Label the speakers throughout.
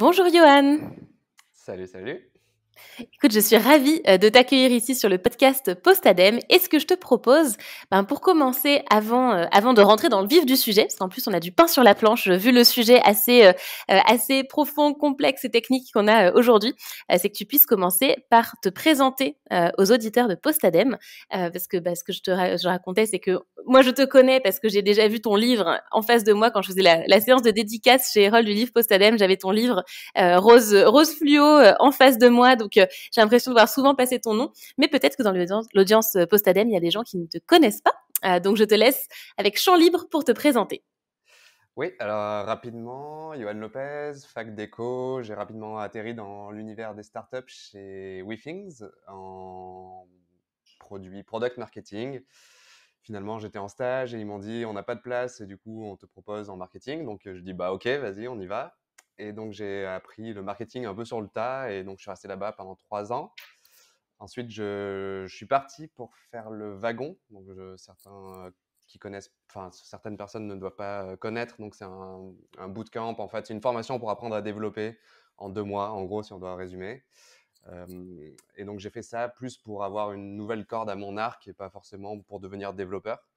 Speaker 1: Bonjour Johan.
Speaker 2: Salut, salut.
Speaker 1: Écoute, je suis ravie euh, de t'accueillir ici sur le podcast Postadem. Et ce que je te propose, ben pour commencer, avant, euh, avant de rentrer dans le vif du sujet, parce qu'en plus on a du pain sur la planche, vu le sujet assez, euh, assez profond, complexe et technique qu'on a aujourd'hui, c'est que tu puisses commencer par te présenter aux auditeurs de Postadem. parce que ben, ce que je te racontais, c'est que moi je te connais parce que j'ai déjà vu ton livre en face de moi quand je faisais la, séance de dédicace chez Erol du livre Postadem. J'avais ton livre Rose, Rose Fluo en face de moi. Donc, euh, j'ai l'impression de voir souvent passer ton nom. Mais peut-être que dans l'audience euh, post-ADEME, il y a des gens qui ne te connaissent pas. Euh, donc, je te laisse avec champ libre pour te présenter.
Speaker 2: Oui, alors rapidement, Johan Lopez, fac d'éco, j'ai rapidement atterri dans l'univers des startups chez WeThings en produit product marketing. Finalement, j'étais en stage et ils m'ont dit on n'a pas de place et du coup on te propose en marketing. Donc je dis bah ok, vas-y, on y va. Et donc, j'ai appris le marketing un peu sur le tas. Et donc, je suis resté là-bas pendant trois ans. Ensuite, je, suis parti pour faire le wagon. Donc, certains qui connaissent, enfin, certaines personnes ne doivent pas connaître. Donc, c'est un, bootcamp, en fait. une formation pour apprendre à développer en deux mois, en gros, si on doit résumer. Euh, et donc, j'ai fait ça plus pour avoir une nouvelle corde à mon arc et pas forcément pour devenir développeur.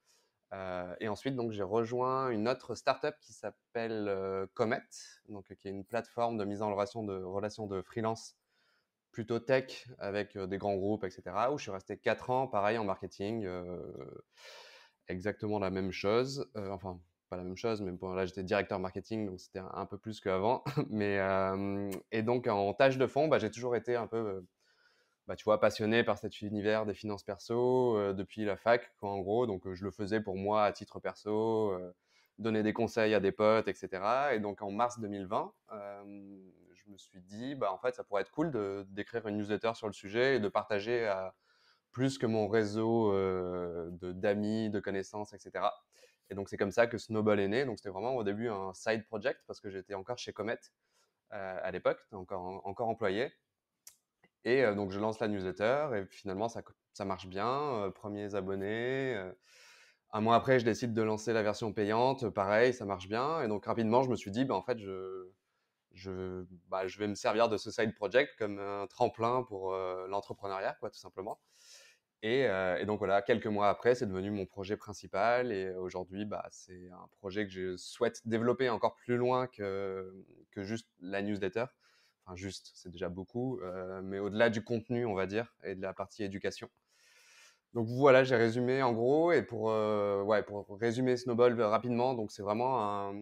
Speaker 2: Euh, et ensuite, donc, j'ai rejoint une autre startup qui s'appelle euh, Comet, donc, qui est une plateforme de mise en relation de, relations de freelance plutôt tech avec euh, des grands groupes, etc. Où je suis resté 4 ans, pareil, en marketing. exactement la même chose. enfin, pas la même chose, mais là, j'étais directeur marketing, donc c'était un, peu plus qu'avant. mais, et donc, en tâche de fond, bah, j'ai toujours été un peu bah, tu vois, passionné par cet univers des finances perso euh, depuis la fac, en gros. Donc, euh, je le faisais pour moi à titre perso, euh, donner des conseils à des potes, etc. Et donc, en mars 2020, je me suis dit, bah, en fait, ça pourrait être cool de, d'écrire une newsletter sur le sujet et de partager à plus que mon réseau de, d'amis, de connaissances, etc. Et donc, c'est comme ça que Snowball est né. Donc, c'était vraiment au début un side project parce que j'étais encore chez Comet à l'époque, encore employé. Et donc, je lance la newsletter et finalement, ça, marche bien. premiers abonnés. un mois après, je décide de lancer la version payante. Pareil, ça marche bien. Et donc, rapidement, je me suis dit, bah, en fait, je, bah, vais me servir de ce side project comme un tremplin pour l'entrepreneuriat, quoi, tout simplement. Et, donc voilà, quelques mois après, c'est devenu mon projet principal. Et aujourd'hui, bah, c'est un projet que je souhaite développer encore plus loin que, que juste la newsletter enfin juste, c'est déjà beaucoup, euh, mais au-delà du contenu, on va dire, et de la partie éducation. Donc voilà, j'ai résumé en gros, et pour, euh, résumer Snowball rapidement, donc c'est vraiment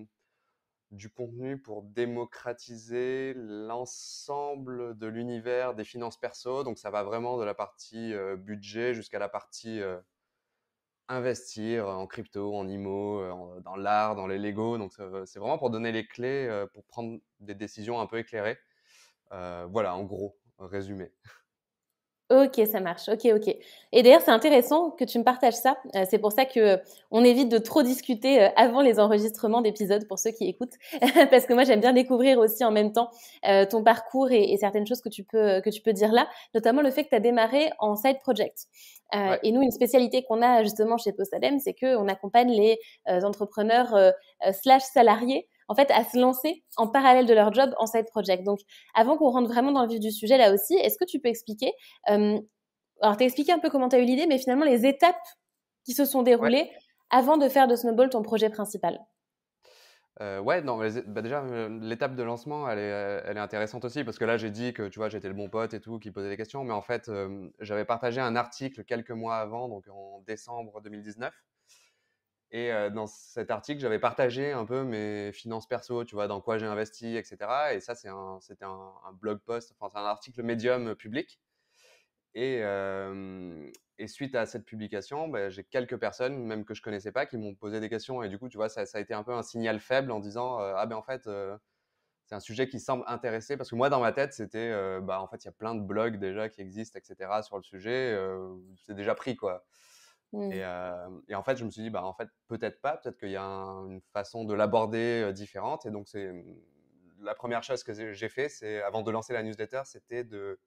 Speaker 2: du contenu pour démocratiser l'ensemble de l'univers des finances perso, donc ça va vraiment de la partie euh, budget jusqu'à la partie investir en crypto, en IMO, dans l'art, dans les Lego. Donc, c'est vraiment pour donner les clés pour prendre des décisions un peu éclairées. Euh, voilà, en gros, résumé.
Speaker 1: Ok, ça marche. Ok, ok. Et d'ailleurs, c'est intéressant que tu me partages ça. Euh, c'est pour ça que euh, on évite de trop discuter avant les enregistrements d'épisodes pour ceux qui écoutent, parce que moi j'aime bien découvrir aussi en même temps ton parcours et, certaines choses que tu peux dire là, notamment le fait que tu as démarré en side project. Et nous, une spécialité qu'on a justement chez Postadem, c'est qu'on accompagne les entrepreneurs slash salariés en fait, à se lancer en parallèle de leur job en side project. Donc, avant qu'on rentre vraiment dans le vif du sujet là aussi, est-ce que tu peux expliquer, euh, alors t'as un peu comment tu as eu l'idée, mais finalement les étapes qui se sont déroulées avant de faire de Snowball ton projet principal
Speaker 2: euh, ouais, non, bah, déjà, euh, l'étape de lancement, elle est, elle est, intéressante aussi, parce que là, j'ai dit que, tu vois, j'étais le bon pote et tout, qui posait des questions, mais en fait, j'avais partagé un article quelques mois avant, donc en décembre 2019, et dans cet article, j'avais partagé un peu mes finances perso, tu vois, dans quoi j'ai investi, etc. Et ça, c'était un, blog post, enfin, c'est un article médium public. Et, suite à cette publication, bah, j'ai quelques personnes, même que je connaissais pas, qui m'ont posé des questions. Et du coup, tu vois, ça, a été un peu un signal faible en disant Ah, ben en fait, c'est un sujet qui semble intéresser. Parce que moi, dans ma tête, c'était Bah, en fait, il y a plein de blogs déjà qui existent, etc., sur le sujet. c'est déjà pris, quoi. Mmh. Et, en fait, je me suis dit, bah, en fait, peut-être pas, peut-être qu'il y a une façon de l'aborder différente. Et donc, c'est mmh, la première chose que j'ai fait, c'est avant de lancer la newsletter, c'était de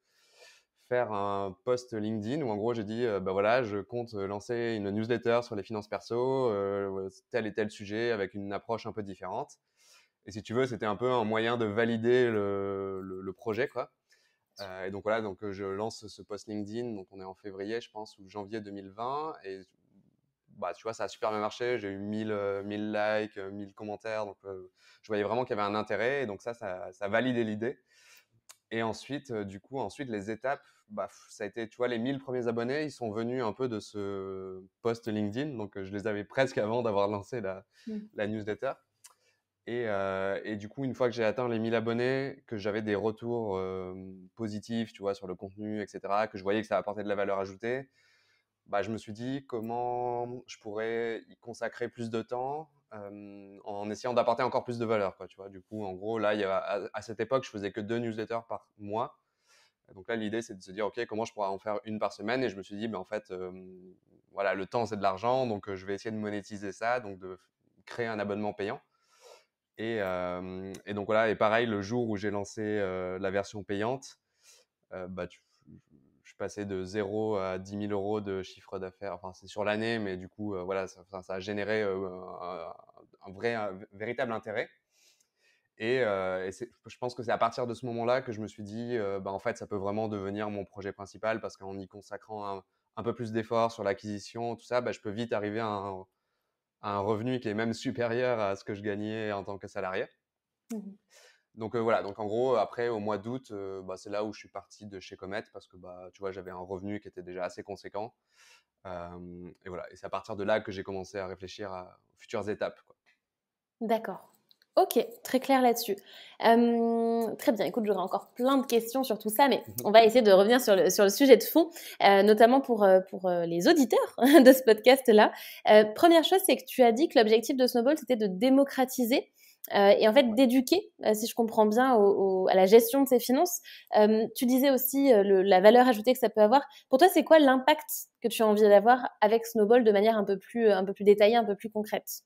Speaker 2: faire un post LinkedIn où en gros j'ai dit bah voilà je compte lancer une newsletter sur les finances perso tel et tel sujet avec une approche un peu différente et si tu veux c'était un peu un moyen de valider le, le projet quoi euh, et donc voilà, donc euh, je lance ce post LinkedIn, donc on est en février, je pense, ou janvier 2020, et bah, tu vois, ça a super bien marché. J'ai eu 1000, 1000 euh, likes, 1000 commentaires. Donc, je voyais vraiment qu'il y avait un intérêt. Et donc, ça, ça, ça validait l'idée. Et ensuite, du coup, ensuite, les étapes, bah, ça a été, tu vois, les 1000 premiers abonnés, ils sont venus un peu de ce post LinkedIn. Donc, je les avais presque avant d'avoir lancé la mmh. newsletter. Euh, et, du coup, une fois que j'ai atteint les 1000 abonnés, que j'avais des retours positifs, tu vois, sur le contenu, etc., que je voyais que ça apportait de la valeur ajoutée, bah, je me suis dit comment je pourrais y consacrer plus de temps en essayant d'apporter encore plus de valeur, quoi, tu vois. Du coup, en gros, là, il à, cette époque, je faisais que deux newsletters par mois. Donc là, l'idée, c'est de se dire, OK, comment je pourrais en faire une par semaine Et je me suis dit, mais bah, en fait, voilà, le temps, c'est de l'argent, donc je vais essayer de monétiser ça, donc de créer un abonnement payant. Et, donc voilà, et pareil, le jour où j'ai lancé la version payante, bah, je je passé de 0 à 10 000 euros de chiffre d'affaires. Enfin, c'est sur l'année, mais du coup, voilà, ça, a généré un, vrai, véritable intérêt. Et, je pense que c'est à partir de ce moment-là que je me suis dit, bah, en fait, ça peut vraiment devenir mon projet principal parce qu'en y consacrant un, peu plus d'efforts sur l'acquisition, tout ça, bah, je peux vite arriver à un un revenu qui est même supérieur à ce que je gagnais en tant que salarié. Mmh donc euh, voilà, donc en gros, après au mois d'août, euh, bah, c'est là où je suis parti de chez Comet parce que bah, tu vois, j'avais un revenu qui était déjà assez conséquent. et voilà, et c'est à partir de là que j'ai commencé à réfléchir à, futures étapes.
Speaker 1: D'accord. Ok, très clair là-dessus. Euh, très bien, écoute, j'aurais encore plein de questions sur tout ça, mais mhm. on va essayer de revenir sur le, sujet de fond, euh, notamment pour, euh, les auditeurs de ce podcast-là. première chose, c'est que tu as dit que l'objectif de Snowball, c'était de démocratiser et en fait d'éduquer, si je comprends bien, à la gestion de ses finances. tu disais aussi la valeur ajoutée que ça peut avoir. Pour toi, c'est quoi l'impact que tu as envie d'avoir avec Snowball de manière un peu plus détaillée, un peu plus concrète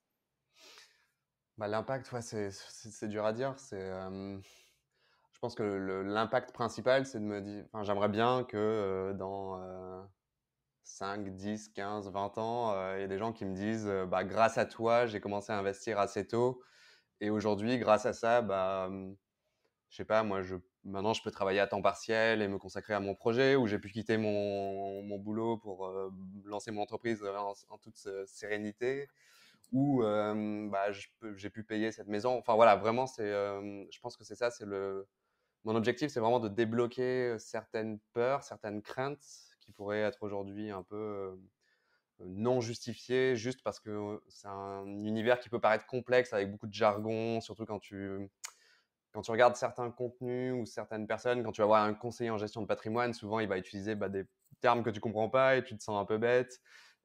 Speaker 2: bah, l'impact, c'est dur à dire. je pense que l'impact principal, c'est de me dire, j'aimerais bien que dans 5, 10, 15, 20 ans, il y ait des gens qui me disent, bah, grâce à toi, j'ai commencé à investir assez tôt. Et aujourd'hui, grâce à ça, bah, je sais pas, moi, je, maintenant, je peux travailler à temps partiel et me consacrer à mon projet, ou j'ai pu quitter mon, boulot pour lancer mon entreprise en toute sérénité ou bah, j'ai pu payer cette maison. Enfin voilà, vraiment, je pense que c'est ça, c'est le... Mon objectif, c'est vraiment de débloquer certaines peurs, certaines craintes qui pourraient être aujourd'hui un peu euh, non justifiées, juste parce que c'est un univers qui peut paraître complexe, avec beaucoup de jargon, surtout quand tu, quand tu regardes certains contenus ou certaines personnes, quand tu vas voir un conseiller en gestion de patrimoine, souvent il va utiliser bah, des termes que tu comprends pas et tu te sens un peu bête.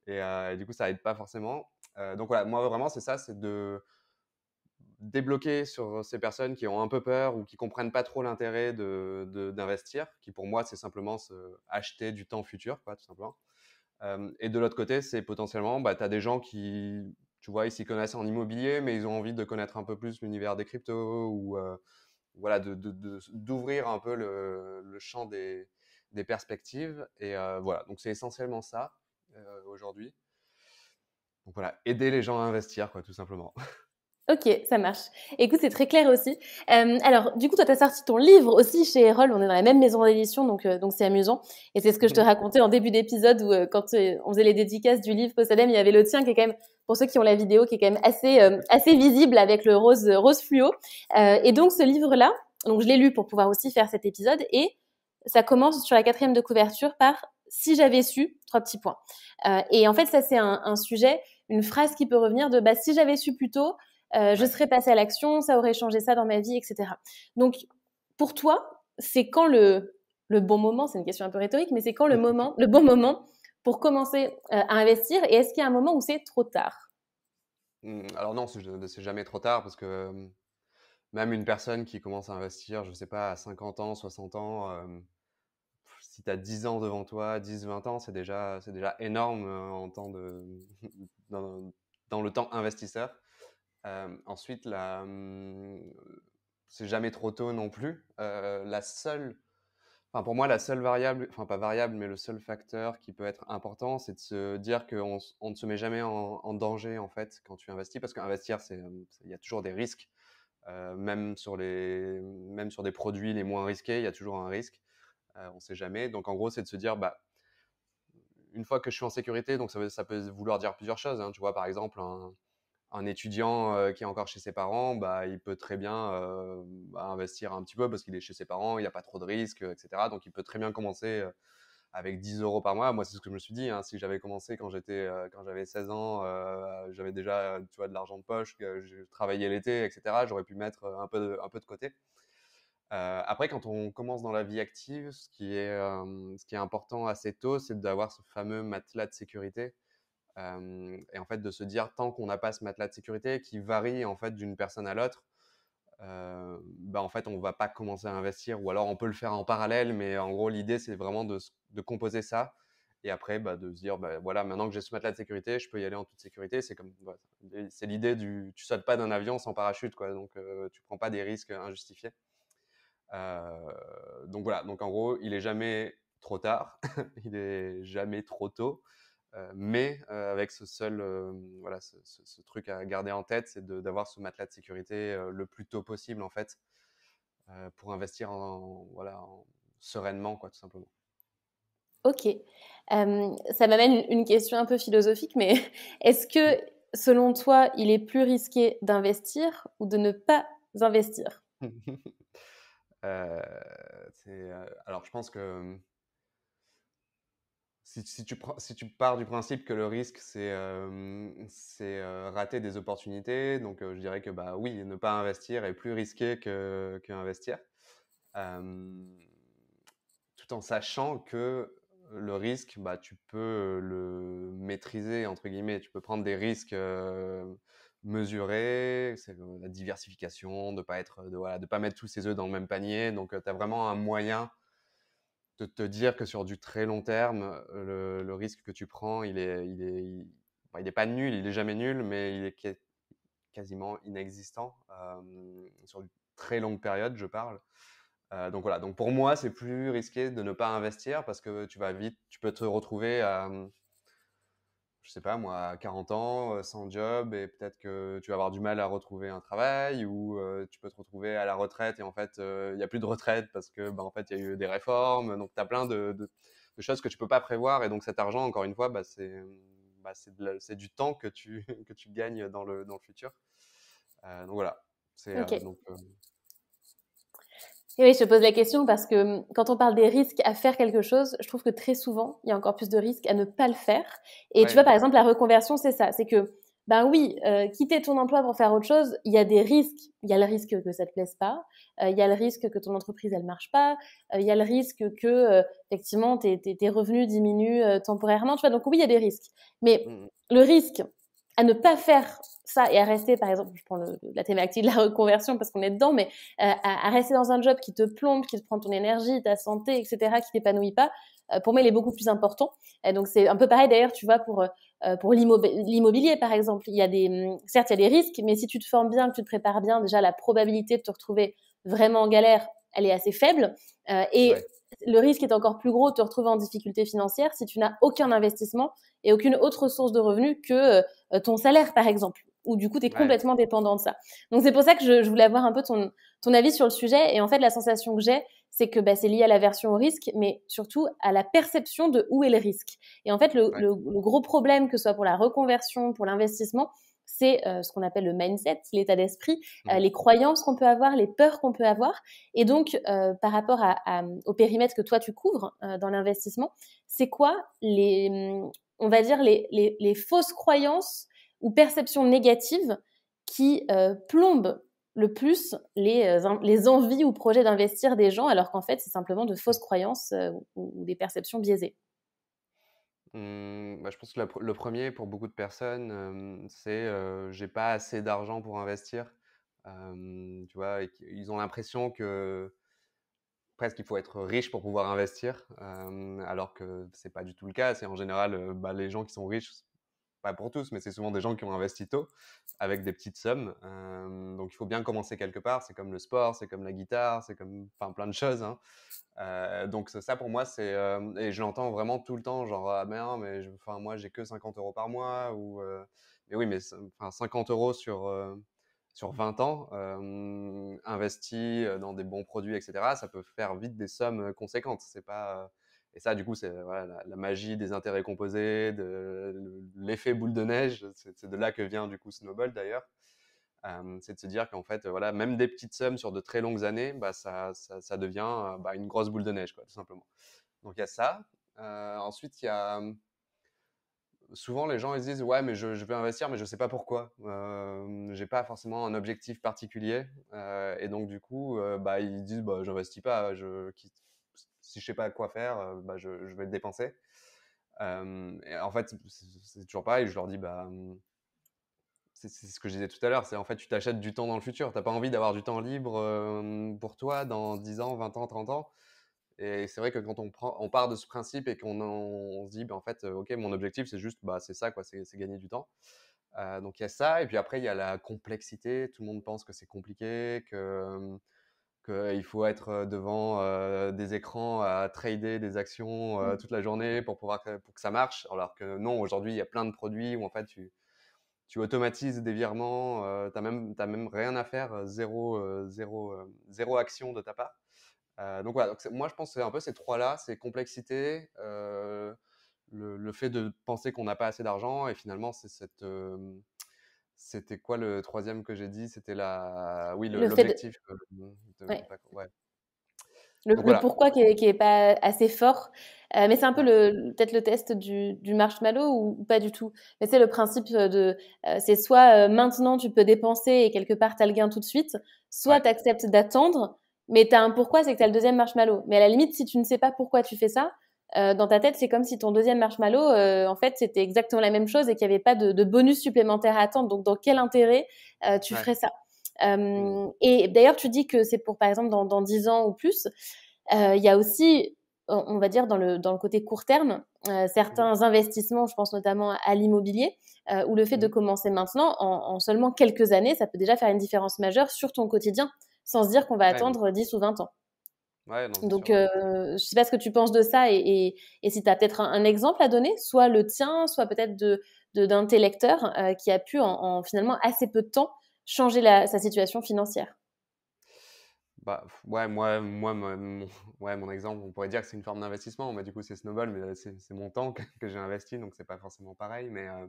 Speaker 2: Et, du coup, ça aide pas forcément. donc voilà, moi vraiment, c'est ça, c'est de débloquer sur ces personnes qui ont un peu peur ou qui comprennent pas trop l'intérêt d'investir, de, qui pour moi c'est simplement se acheter du temps futur, quoi, tout simplement. et de l'autre côté, c'est potentiellement, bah, tu as des gens qui, tu vois, ils s'y connaissent en immobilier, mais ils ont envie de connaître un peu plus l'univers des cryptos ou voilà, d'ouvrir un peu le, le champ des, des perspectives. Et voilà, donc c'est essentiellement ça. Euh, aujourd'hui. Donc voilà, aider les gens à investir, quoi, tout simplement.
Speaker 1: Ok, ça marche. Écoute, c'est très clair aussi. Euh, alors, du coup, toi, tu as sorti ton livre aussi chez Erol. On est dans la même maison d'édition, donc euh, donc c'est amusant. Et c'est ce que je te racontais en début d'épisode où, quand on faisait les dédicaces du livre Posadem, il y avait le tien qui est quand même, pour ceux qui ont la vidéo, qui est quand même assez, assez visible avec le rose, rose fluo. et donc, ce livre-là, donc je l'ai lu pour pouvoir aussi faire cet épisode. Et ça commence sur la quatrième de couverture par si j'avais su, trois petits points. Euh, et en fait, ça, c'est un, sujet, une phrase qui peut revenir de bah, si j'avais su plus tôt, euh, je serais passé à l'action, ça aurait changé ça dans ma vie, etc. Donc, pour toi, c'est quand le, bon moment, c'est une question un peu rhétorique, mais c'est quand le, moment, le bon moment pour commencer euh, à investir et est-ce qu'il y a un moment où c'est trop tard
Speaker 2: mmh, Alors, non, c'est jamais trop tard parce que même une personne qui commence à investir, je ne sais pas, à 50 ans, 60 ans, si tu as 10 ans devant toi, 10-20 ans, c'est déjà, c'est déjà énorme euh, en temps de, dans, le temps investisseur. Euh, ensuite, hum, c'est jamais trop tôt non plus. Euh, la seule, enfin pour moi, la seule variable, enfin pas variable, mais le seul facteur qui peut être important, c'est de se dire qu'on ne se met jamais en, danger en fait quand tu investis, parce qu'investir, hum, il y a toujours des risques, même sur les, même sur des produits les moins risqués, il y a toujours un risque. Euh, on ne sait jamais. Donc en gros, c'est de se dire, bah, une fois que je suis en sécurité, donc ça, peut vouloir dire plusieurs choses. Hein. Tu vois, par exemple, un, étudiant euh, qui est encore chez ses parents, bah, il peut très bien euh, bah, investir un petit peu parce qu'il est chez ses parents, il n'y a pas trop de risques, etc. Donc il peut très bien commencer avec 10 euros par mois. Moi, c'est ce que je me suis dit. Hein. Si j'avais commencé quand j'étais, quand j'avais 16 ans, j'avais déjà, tu vois, de l'argent de poche, je travaillais l'été, etc. J'aurais pu mettre un peu un peu de côté. Euh, après, quand on commence dans la vie active, ce qui est, euh, ce qui est important assez tôt, c'est d'avoir ce fameux matelas de sécurité. Euh, et en fait, de se dire, tant qu'on n'a pas ce matelas de sécurité qui varie en fait d'une personne à l'autre, bah, en fait, on ne va pas commencer à investir. Ou alors, on peut le faire en parallèle, mais en gros, l'idée, c'est vraiment de, composer ça. Et après, bah, de se dire, bah, voilà, maintenant que j'ai ce matelas de sécurité, je peux y aller en toute sécurité. C'est comme, bah, c'est l'idée du, tu sautes pas d'un avion sans parachute, quoi. Donc, tu prends pas des risques injustifiés. Euh, donc voilà, donc en gros, il est jamais trop tard, il est jamais trop tôt. Euh, mais euh, avec ce seul voilà ce, truc à garder en tête c'est d'avoir ce matelas de sécurité le plus tôt possible en fait pour investir en, voilà sereinement quoi tout simplement
Speaker 1: ok ça m'amène une question un peu philosophique mais est-ce que selon toi il est plus risqué d'investir ou de ne pas investir
Speaker 2: Euh, euh, alors, je pense que euh, si, tu, si, tu, pars du principe que le risque, c'est rater des opportunités, donc je dirais que bah, oui, ne pas investir est plus risqué que, investir. tout en sachant que le risque, bah, tu peux le maîtriser, entre guillemets, tu peux prendre des risques mesurer, c'est la diversification, de pas être, de, voilà, de pas mettre tous ses œufs dans le même panier. Donc, euh, tu as vraiment un moyen de te dire que sur du très long terme, euh, le, risque que tu prends, il est, il est, il, pas nul, il n'est jamais nul, mais il est quasiment inexistant euh, sur une très longue période, je parle. donc voilà. Donc pour moi, c'est plus risqué de ne pas investir parce que tu vas vite, tu peux te retrouver à je sais pas moi, 40 ans, euh, sans job, et peut-être que tu vas avoir du mal à retrouver un travail, ou euh, tu peux te retrouver à la retraite, et en fait, euh, il n'y a plus de retraite parce que, bah, en fait, il y a eu des réformes, donc tu as plein de, choses que tu peux pas prévoir, et donc cet argent, encore une fois, bah, c'est bah, du temps que tu, que tu gagnes dans le, dans le futur. donc voilà. C'est
Speaker 1: oui, je te pose la question parce que hum, quand on parle des risques à faire quelque chose, je trouve que très souvent, il y a encore plus de risques à ne pas le faire. Et tu vois, par exemple, la reconversion, c'est ça. C'est que, ben oui, euh, quitter ton emploi pour faire autre chose, il y a des risques. Il y a le risque que ça te plaise pas. Euh, il y a le risque que ton entreprise, elle marche pas. Euh, il y a le risque que, effectivement, tes, tes, revenus diminuent temporairement. Tu vois, donc oui, il y a des risques. Mais mmh. le risque à ne pas faire ça et à rester, par exemple, je prends la thématique de la reconversion parce qu'on est dedans, mais euh, à, rester dans un job qui te plombe, qui te prend ton énergie, ta santé, etc., qui t'épanouit pas, euh, pour moi, il est beaucoup plus important. Et donc, c'est un peu pareil d'ailleurs, tu vois, pour, euh, pour l'immobilier, par exemple. Il y a des, mm, certes, il y a des risques, mais si tu te formes bien, que tu te prépares bien, déjà, la probabilité de te retrouver vraiment en galère, elle est assez faible. Euh, et le risque est encore plus gros de te retrouver en difficulté financière si tu n'as aucun investissement et aucune autre source de revenus que euh, ton salaire, par exemple. Ou du coup, tu es complètement dépendant de ça. Donc, c'est pour ça que je, voulais avoir un peu ton, avis sur le sujet. Et en fait, la sensation que j'ai, c'est que bah, c'est lié à l'aversion au risque, mais surtout à la perception de où est le risque. Et en fait, le, le gros problème, que ce soit pour la reconversion, pour l'investissement, c'est euh, ce qu'on appelle le mindset, l'état d'esprit, euh, mmh. les croyances qu'on peut avoir, les peurs qu'on peut avoir. Et donc, euh, par rapport au périmètre que toi tu couvres dans l'investissement, c'est quoi les, on va dire les, fausses croyances ou perceptions négatives qui plombent le plus les, les envies ou projets d'investir des gens, alors qu'en fait, c'est simplement de fausses croyances ou des perceptions biaisées.
Speaker 2: Mmh, bah, je pense que le premier, pour beaucoup de personnes, c'est je j'ai pas assez d'argent pour investir. tu vois, ils ont l'impression que presque il faut être riche pour pouvoir investir, alors que c'est pas du tout le cas. C'est en général bah, les gens qui sont riches pas pour tous, mais c'est souvent des gens qui ont investi tôt avec des petites sommes. Euh, donc il faut bien commencer quelque part. C'est comme le sport, c'est comme la guitare, c'est comme enfin, plein de choses. Hein. Euh, donc ça pour moi c'est euh, et je l'entends vraiment tout le temps genre ah mais je, enfin moi j'ai que 50 euros par mois ou mais oui mais enfin 50 euros sur sur 20 ans investis dans des bons produits etc ça peut faire vite des sommes conséquentes c'est pas et ça, du coup, c'est la, magie des intérêts composés, de l'effet boule de neige. C'est de là que vient du coup Snowball d'ailleurs. Euh, c'est de se dire qu'en fait, voilà, même des petites sommes sur de très longues années, bah, ça, ça, devient euh, bah, une grosse boule de neige, quoi, tout simplement. Donc il y a ça. Euh, ensuite, il y a souvent les gens ils disent ouais mais je, je veux investir mais je sais pas pourquoi euh, j'ai pas forcément un objectif particulier et donc du coup bah ils disent bah j'investis pas je quitte si je sais pas quoi faire, euh, bah, je, vais le dépenser. Et en fait, c'est toujours pareil. Je leur dis, bah, mmh, c'est ce que je disais tout à l'heure, c'est en fait tu t'achètes du temps dans le futur, t'as pas envie d'avoir du temps libre mmh, pour toi dans 10 ans, 20 ans, 30 ans. Et c'est vrai que quand on, prend, on part de ce principe et qu'on se dit, bah, en fait, euh, ok, mon objectif c'est juste, bah, c'est ça, quoi, c'est gagner du temps. Euh, donc il y a ça, et puis après il y a la complexité, tout le monde pense que c'est compliqué, que mmh, qu'il faut être devant des écrans à trader des actions mmh. toute la journée pour pouvoir pour que ça marche. Alors que non, aujourd'hui, il y a plein de produits où en fait tu, tu automatises des virements, tu n'as même, même rien à faire, zéro, zéro, zéro action de ta part. donc voilà, moi je pense que un peu ces trois-là, c'est complexité, le, le, fait de penser qu'on n'a pas assez d'argent et finalement c'est cette c'était quoi le troisième que j'ai dit C'était la... oui, l'objectif. Euh,
Speaker 1: le, pourquoi qui n'est pas assez fort. Euh, mais c'est un peu peut-être le test du, du marshmallow ou, pas du tout. Mais c'est le principe euh, de c'est soit maintenant tu peux dépenser et quelque part tu as le gain tout de suite, soit tu acceptes d'attendre, mais tu as un pourquoi, c'est que tu as le deuxième marshmallow. Mais à la limite, si tu ne sais pas pourquoi tu fais ça, euh, dans ta tête, c'est comme si ton deuxième marshmallow, euh, en fait, c'était exactement la même chose et qu'il n'y avait pas de, de, bonus supplémentaire à attendre. Donc, dans quel intérêt euh, tu ferais ça mmh. euh, Et d'ailleurs, tu dis que c'est pour, par exemple, dans, dans 10 ans ou plus. Euh, il y a aussi, on va dire, dans le, dans le côté court terme, euh, mmh. certains investissements, je pense notamment à l'immobilier, où le fait de mmh. commencer maintenant, en, en, seulement quelques années, ça peut déjà faire une différence majeure sur ton quotidien, sans se dire qu'on va attendre 10 ou 20 ans. Donc, euh, je ne sais pas ce que tu penses de ça et, si tu as peut-être un, exemple à donner, soit le tien, soit peut-être de, d'un tes lecteurs euh, qui a pu, en, finalement assez peu de temps, changer la, sa situation financière
Speaker 2: bah, ouais, moi, moi mon, ouais, mon exemple, on pourrait dire que c'est une forme d'investissement. mais du coup, c'est Snowball, mais euh, c'est mon temps que, j'ai investi, donc c'est pas forcément pareil. Mais, euh,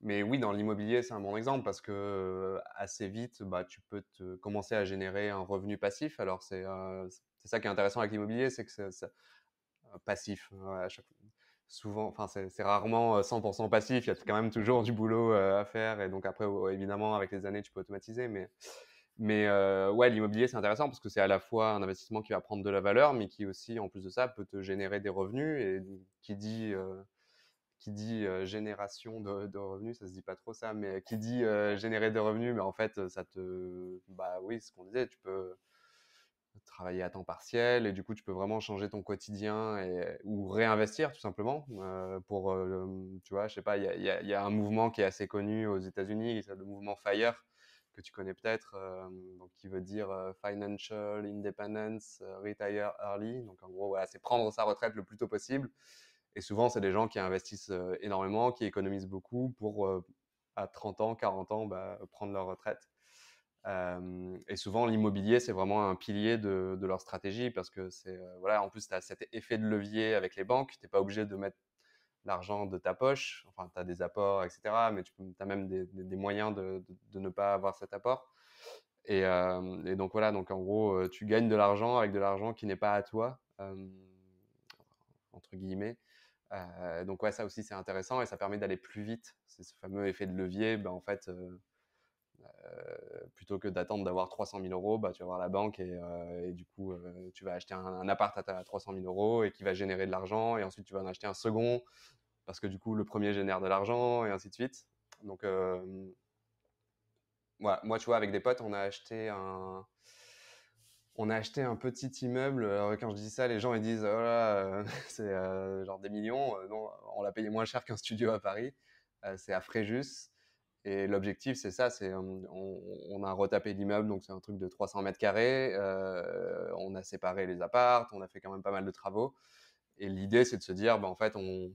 Speaker 2: mais oui, dans l'immobilier, c'est un bon exemple parce que assez vite, bah, tu peux te, commencer à générer un revenu passif. Alors, c'est euh, ça qui est intéressant avec l'immobilier, c'est que c'est passif. Hein, souvent, enfin, c'est rarement 100% passif. Il y a quand même toujours du boulot à faire. Et donc, après, évidemment, avec les années, tu peux automatiser. Mais. Mais euh, ouais, l'immobilier, c'est intéressant parce que c'est à la fois un investissement qui va prendre de la valeur, mais qui aussi, en plus de ça, peut te générer des revenus. Et qui dit, euh, qui dit euh, génération de, revenus, ça se dit pas trop ça, mais qui dit générer des revenus, mais en fait, ça te. Bah oui, ce qu'on disait, tu peux travailler à temps partiel et du coup, tu peux vraiment changer ton quotidien ou réinvestir tout simplement. pour, tu vois, je sais pas, il y a, y a, un mouvement qui est assez connu aux États-Unis, le mouvement FIRE que tu connais peut-être, euh, donc qui veut dire euh, financial independence, euh, retire early. Donc en gros, voilà, c'est prendre sa retraite le plus tôt possible. Et souvent, c'est des gens qui investissent énormément, qui économisent beaucoup pour à 30 ans, 40 ans, bah, prendre leur retraite. et souvent, l'immobilier, c'est vraiment un pilier de, de, leur stratégie parce que c'est, voilà, en plus, tu as cet effet de levier avec les banques. Tu n'es pas obligé de mettre l'argent de ta poche. Enfin, tu as des apports, etc. Mais tu as même des, moyens de, ne pas avoir cet apport. Et, euh, donc voilà, donc en gros, euh, tu gagnes de l'argent avec de l'argent qui n'est pas à toi, euh, entre guillemets. donc ouais, ça aussi c'est intéressant et ça permet d'aller plus vite. C'est ce fameux effet de levier. Ben, en fait, euh, plutôt que d'attendre d'avoir 300 000 euros, bah, tu vas voir la banque et, euh, du coup, euh, tu vas acheter un, appart à, 300 000 euros et qui va générer de l'argent. Et ensuite, tu vas en acheter un second parce que du coup, le premier génère de l'argent et ainsi de suite. Donc, moi, tu vois, avec des potes, on a acheté un on a acheté un petit immeuble. Alors, quand je dis ça, les gens ils disent oh c'est genre des millions. non, on l'a payé moins cher qu'un studio à Paris. c'est à Fréjus. Et l'objectif, c'est ça, c'est on, a retapé l'immeuble, donc c'est un truc de 300 mètres carrés. Euh, on a séparé les appartes, on a fait quand même pas mal de travaux. Et l'idée, c'est de se dire, ben, en fait, on,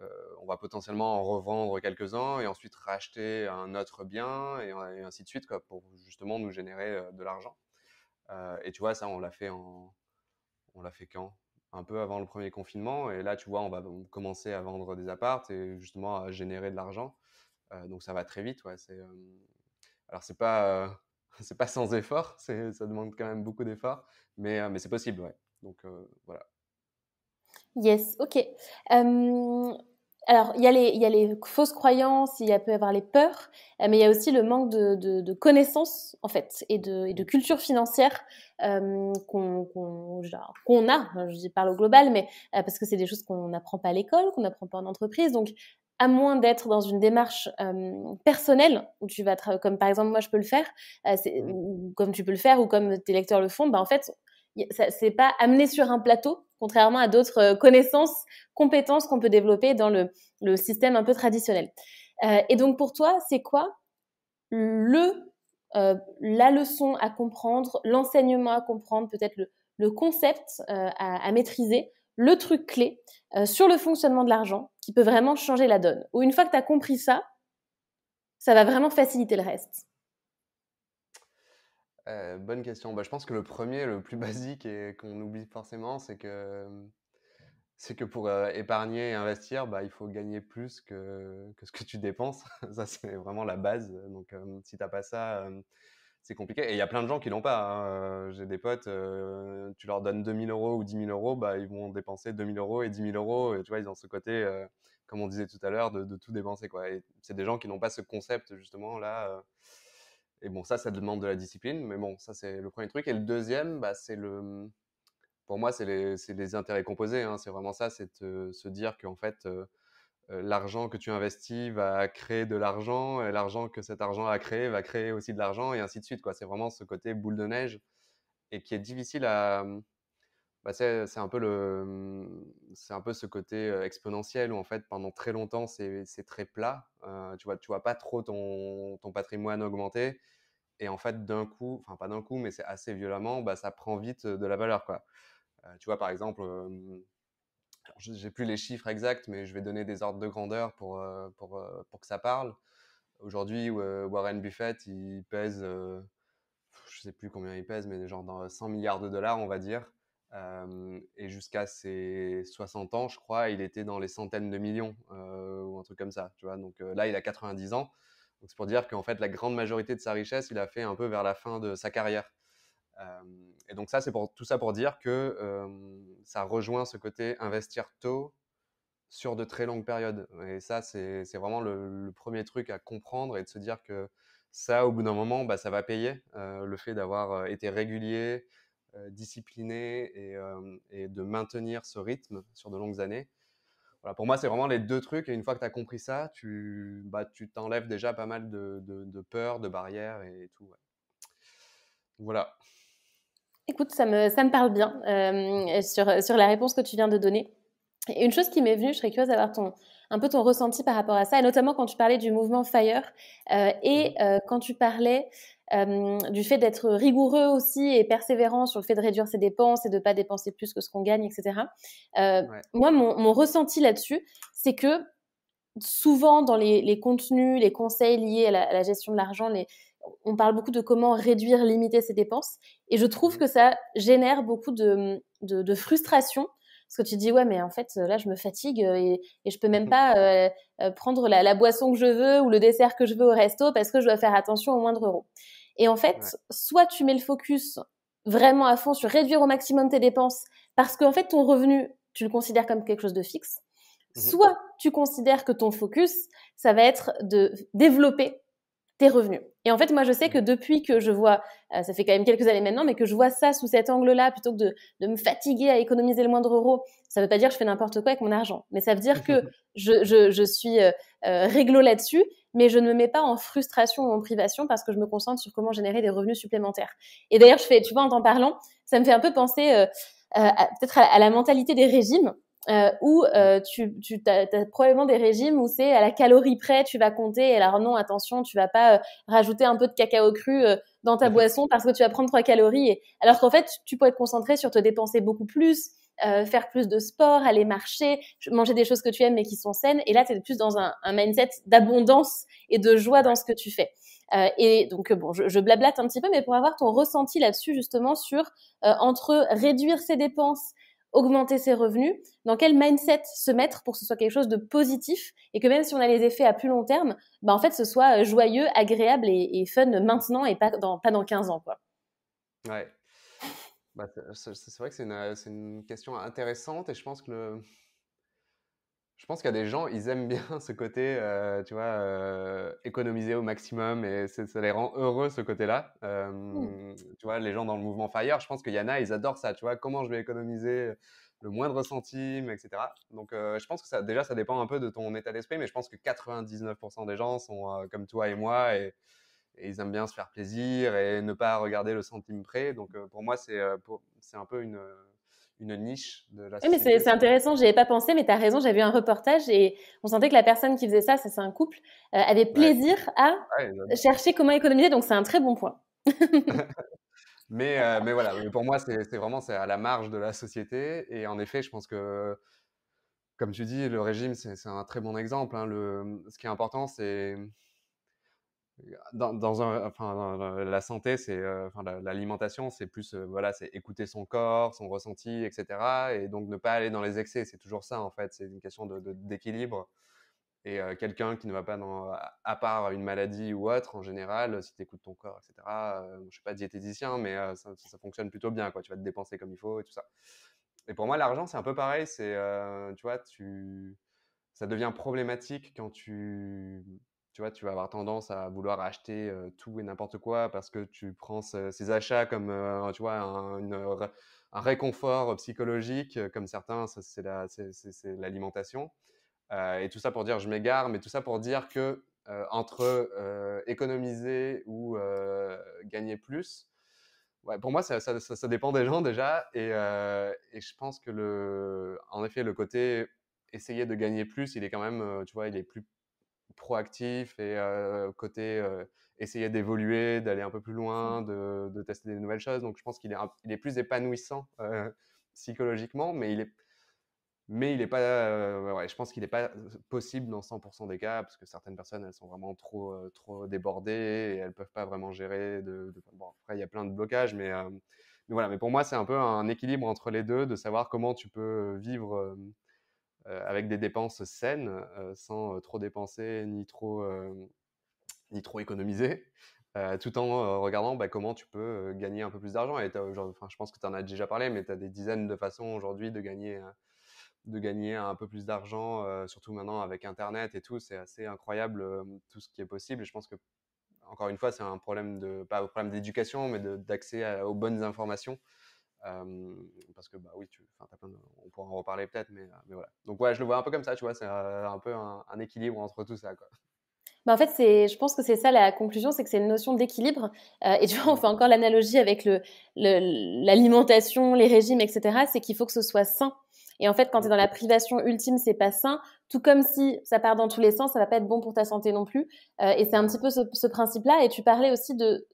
Speaker 2: euh, on va potentiellement en revendre quelques-uns et ensuite racheter un autre bien et, ainsi de suite, pour justement nous générer euh, de l'argent. et tu vois, ça, on l'a fait en, on l'a fait quand un peu avant le premier confinement. Et là, tu vois, on va commencer à vendre des appartes et justement à générer de l'argent. Euh, donc ça va très vite. alors c'est pas c'est pas sans effort, ça demande quand même beaucoup d'efforts, mais, mais c'est possible, ouais. Donc voilà.
Speaker 1: Yes, ok. Alors, il y, a les, y, les fausses croyances, il y peut y avoir les peurs, euh, mais il y a aussi le manque de, connaissances, en fait, et de, culture financière qu'on, a. je parle au global, mais parce que c'est des choses qu'on n'apprend pas à l'école, qu'on n'apprend pas en entreprise. Donc, à moins d'être dans une démarche euh, personnelle, où tu vas, comme par exemple moi je peux le faire, euh, mmh. comme tu peux le faire, ou comme tes lecteurs le font, bah, en fait, c'est pas amené sur un plateau, contrairement à d'autres euh, connaissances, compétences qu'on peut développer dans le, système un peu traditionnel. et donc pour toi, c'est quoi le, la leçon à comprendre, l'enseignement à comprendre, peut-être le, concept à, maîtriser, le truc clé sur le fonctionnement de l'argent peut vraiment changer la donne. Ou une fois que tu as compris ça, ça va vraiment faciliter le reste.
Speaker 2: Euh, bonne question. Bah, je pense que le premier, le plus basique et qu'on oublie forcément, c'est que c'est que pour euh, épargner et investir, bah, il faut gagner plus que, que ce que tu dépenses. ça, c'est vraiment la base. Donc, euh, si tu n'as pas ça, c'est compliqué. Et il y a plein de gens qui n'ont pas. Hein. Euh, j'ai des potes, euh, tu leur donnes 2000 euros ou 10 000 euros, bah, ils vont dépenser 2000 euros et 10 000 euros. Et tu vois, ils ont ce côté, euh, comme on disait tout à l'heure, de, tout dépenser. Quoi. Et c'est des gens qui n'ont pas ce concept, justement, là. Et bon, ça, ça demande de la discipline. Mais bon, ça, c'est le premier truc. Et le deuxième, bah, c'est le. Pour moi, c'est les, intérêts composés. Hein. C'est vraiment ça, c'est se dire qu'en fait, euh, l'argent que tu investis va créer de l'argent, et l'argent que cet argent a créé va créer aussi de l'argent, et ainsi de suite. C'est vraiment ce côté boule de neige, et qui est difficile à... Mmh, bah, c'est un, peu le, mmh, un peu ce côté euh, exponentiel où, en fait, pendant très longtemps, c'est très plat. Euh, tu vois, tu vois pas trop ton, patrimoine augmenter. Et en fait, d'un coup, enfin pas d'un coup, mais c'est assez violemment, bah, ça prend vite de la valeur. tu vois, par exemple... Mmh, j'ai plus les chiffres exacts, mais je vais donner des ordres de grandeur pour, euh, pour, euh, pour que ça parle. Aujourd'hui, euh, Warren Buffett, il pèse, je sais plus combien il pèse, mais genre dans 100 milliards de dollars, on va dire. et jusqu'à ses 60 ans, je crois, il était dans les centaines de millions ou un truc comme ça. Tu vois Donc là, il a 90 ans. Donc c'est pour dire qu'en fait, la grande majorité de sa richesse, il a fait un peu vers la fin de sa carrière. Euh, et donc ça, c'est pour tout ça pour dire que euh, ça rejoint ce côté investir tôt sur de très longues périodes. Et ça, c'est vraiment le, premier truc à comprendre et de se dire que ça, au bout d'un moment, bah, ça va payer. Euh, le fait d'avoir été régulier, discipliné et, de maintenir ce rythme sur de longues années. Voilà, pour moi, c'est vraiment les deux trucs. Et une fois que tu as compris ça, tu bah, t'enlèves déjà pas mal de, de, de peur, de barrières et tout. Voilà.
Speaker 1: Écoute, ça me, ça me parle bien euh, sur, la réponse que tu viens de donner. Et une chose qui m'est venue, je serais curieuse d'avoir ton, un peu ton ressenti par rapport à ça, et notamment quand tu parlais du mouvement Fire euh, et mm. euh, quand tu parlais du fait d'être rigoureux aussi et persévérant sur le fait de réduire ses dépenses et de ne pas dépenser plus que ce qu'on gagne, etc. Moi, mon, ressenti là-dessus, c'est que souvent dans les, contenus, les conseils liés à la, à la gestion de l'argent, les, on parle beaucoup de comment réduire, limiter ses dépenses. Et je trouve mmh. que ça génère beaucoup de, de, frustration. Parce que tu dis, ouais, mais en fait, là, je me fatigue et, je peux même mmh pas euh, euh, prendre la, boisson que je veux ou le dessert que je veux au resto parce que je dois faire attention au moindre euro. Et en fait, soit tu mets le focus vraiment à fond sur réduire au maximum tes dépenses parce qu'en fait, ton revenu, tu le considères comme quelque chose de fixe. Mmh soit tu considères que ton focus, ça va être de développer tes revenus. Et en fait, moi, je sais mmh. que depuis que je vois, euh, ça fait quand même quelques années maintenant, mais que je vois ça sous cet angle-là, plutôt que de, me fatiguer à économiser le moindre euro, ça ne veut pas dire que je fais n'importe quoi avec mon argent, mais ça veut dire que je, suis euh, euh, réglo là-dessus, mais je ne me mets pas en frustration ou en privation parce que je me concentre sur comment générer des revenus supplémentaires. Et d'ailleurs, je fais, tu vois, en t'en parlant, ça me fait un peu penser peut-être à, la mentalité des régimes euh, où euh, tu, tu as, probablement des régimes où c'est à la calorie près, tu vas compter. Et alors non, attention, tu vas pas euh, rajouter un peu de cacao cru euh, dans ta boisson parce que tu vas prendre trois calories. Et... Alors qu'en fait, tu peux être concentré sur te dépenser beaucoup plus, faire plus de sport, aller marcher, manger des choses que tu aimes mais qui sont saines. Et là, tu es plus dans un, un mindset d'abondance et de joie dans ce que tu fais. et donc, bon, je, je, blablate un petit peu, mais pour avoir ton ressenti là-dessus, justement, sur entre réduire ses dépenses, augmenter ses revenus, dans quel mindset se mettre pour que ce soit quelque chose de positif et que même si on a les effets à plus long terme, bah en fait ce soit euh, joyeux, agréable et, fun maintenant et pas dans, pas dans 15 ans. Quoi.
Speaker 2: Ouais. Bah, c'est vrai que c'est une, euh, une, question intéressante et je pense que le, je pense qu'il y a des gens, ils aiment bien ce côté, euh, tu vois, euh, économiser au maximum et ça les rend heureux ce côté-là. Mmh. Euh, tu vois, les gens dans le mouvement Fire, je pense qu'il y en a, ils adorent ça, tu vois, comment je vais économiser le moindre centime, etc. Donc, je pense que ça, déjà, ça dépend un peu de ton état d'esprit, mais je pense que 99% des gens sont comme toi et moi et, et, ils aiment bien se faire plaisir et ne pas regarder le centime près. Donc, pour moi, c'est un peu une une niche de la société. mais c'est intéressant, n'y
Speaker 1: avais pas pensé, mais tu as raison, j'avais vu un reportage et on sentait que la personne qui faisait ça, ça c'est un couple, euh, avait plaisir à chercher comment économiser, donc c'est un très bon point.
Speaker 2: mais, euh, mais voilà, pour moi, c'est vraiment à la marge de la société et en effet, je pense que, comme tu dis, le régime, c'est un très bon exemple. Hein. le, ce qui est important, c'est dans, un, enfin, la santé, c'est euh, enfin, l'alimentation, c'est plus euh, voilà, c'est écouter son corps, son ressenti, etc. Et donc ne pas aller dans les excès, c'est toujours ça en fait, c'est une question d'équilibre. De, et euh, quelqu'un qui ne va pas dans, à part une maladie ou autre, en général, si tu écoutes ton corps, etc. je ne suis pas diététicien, mais ça, ça, fonctionne plutôt bien, quoi. Tu vas te dépenser comme il faut et tout ça. Et pour moi, l'argent, c'est un peu pareil. C'est, tu vois, tu, ça devient problématique quand tu tu vois, tu vas avoir tendance à vouloir acheter tout et n'importe quoi parce que tu prends ces achats comme, tu vois, un, réconfort psychologique, comme certains, c'est l'alimentation. et tout ça pour dire, je m'égare, mais tout ça pour dire que entre économiser ou gagner plus, Ouais, pour moi, ça, dépend des gens déjà. Et, et, je pense que, le, en effet, le côté essayer de gagner plus, il est quand même, tu vois, il est plus proactif et euh, côté essayer d'évoluer, d'aller un peu plus loin, de, tester des nouvelles choses. Donc je pense qu'il est, il est plus épanouissant psychologiquement, mais il est mais il est pas, je pense qu'il n'est pas possible dans 100% des cas parce que certaines personnes elles sont vraiment trop trop débordées et elles peuvent pas vraiment gérer. De, de... Bon, après il y a plein de blocages, mais voilà, mais pour moi, c'est un peu un équilibre entre les deux, de savoir comment tu peux vivre euh, avec des dépenses saines, euh, sans euh, trop dépenser ni trop, ni trop économiser. tout en regardant bah, comment tu peux gagner un peu plus d'argent. Et je pense que tu en as déjà parlé, mais tu as des dizaines de façons aujourd'hui de gagner, de gagner un peu plus d'argent, surtout maintenant avec Internet et tout. C'est assez incroyable tout ce qui est possible. Et je pense que, encore une fois, c'est un problème de, pas un problème d'éducation, mais d'accès aux bonnes informations. Euh, parce que bah oui, tu, on pourra en reparler peut-être, euh, mais, voilà. Donc ouais, je le vois un peu comme ça, tu vois, c'est euh, un peu un, équilibre entre tout ça,
Speaker 1: Bah en fait, c'est, je pense que c'est ça la conclusion, c'est que c'est une notion d'équilibre. et tu vois, on fait encore l'analogie avec le, l'alimentation, les régimes, etc. C'est qu'il faut que ce soit sain. Et en fait, quand tu es dans la privation ultime, c'est pas sain. Tout comme si ça part dans tous les sens, ça va pas être bon pour ta santé non plus. Euh, et c'est un petit peu ce, principe-là. Et tu parlais aussi de,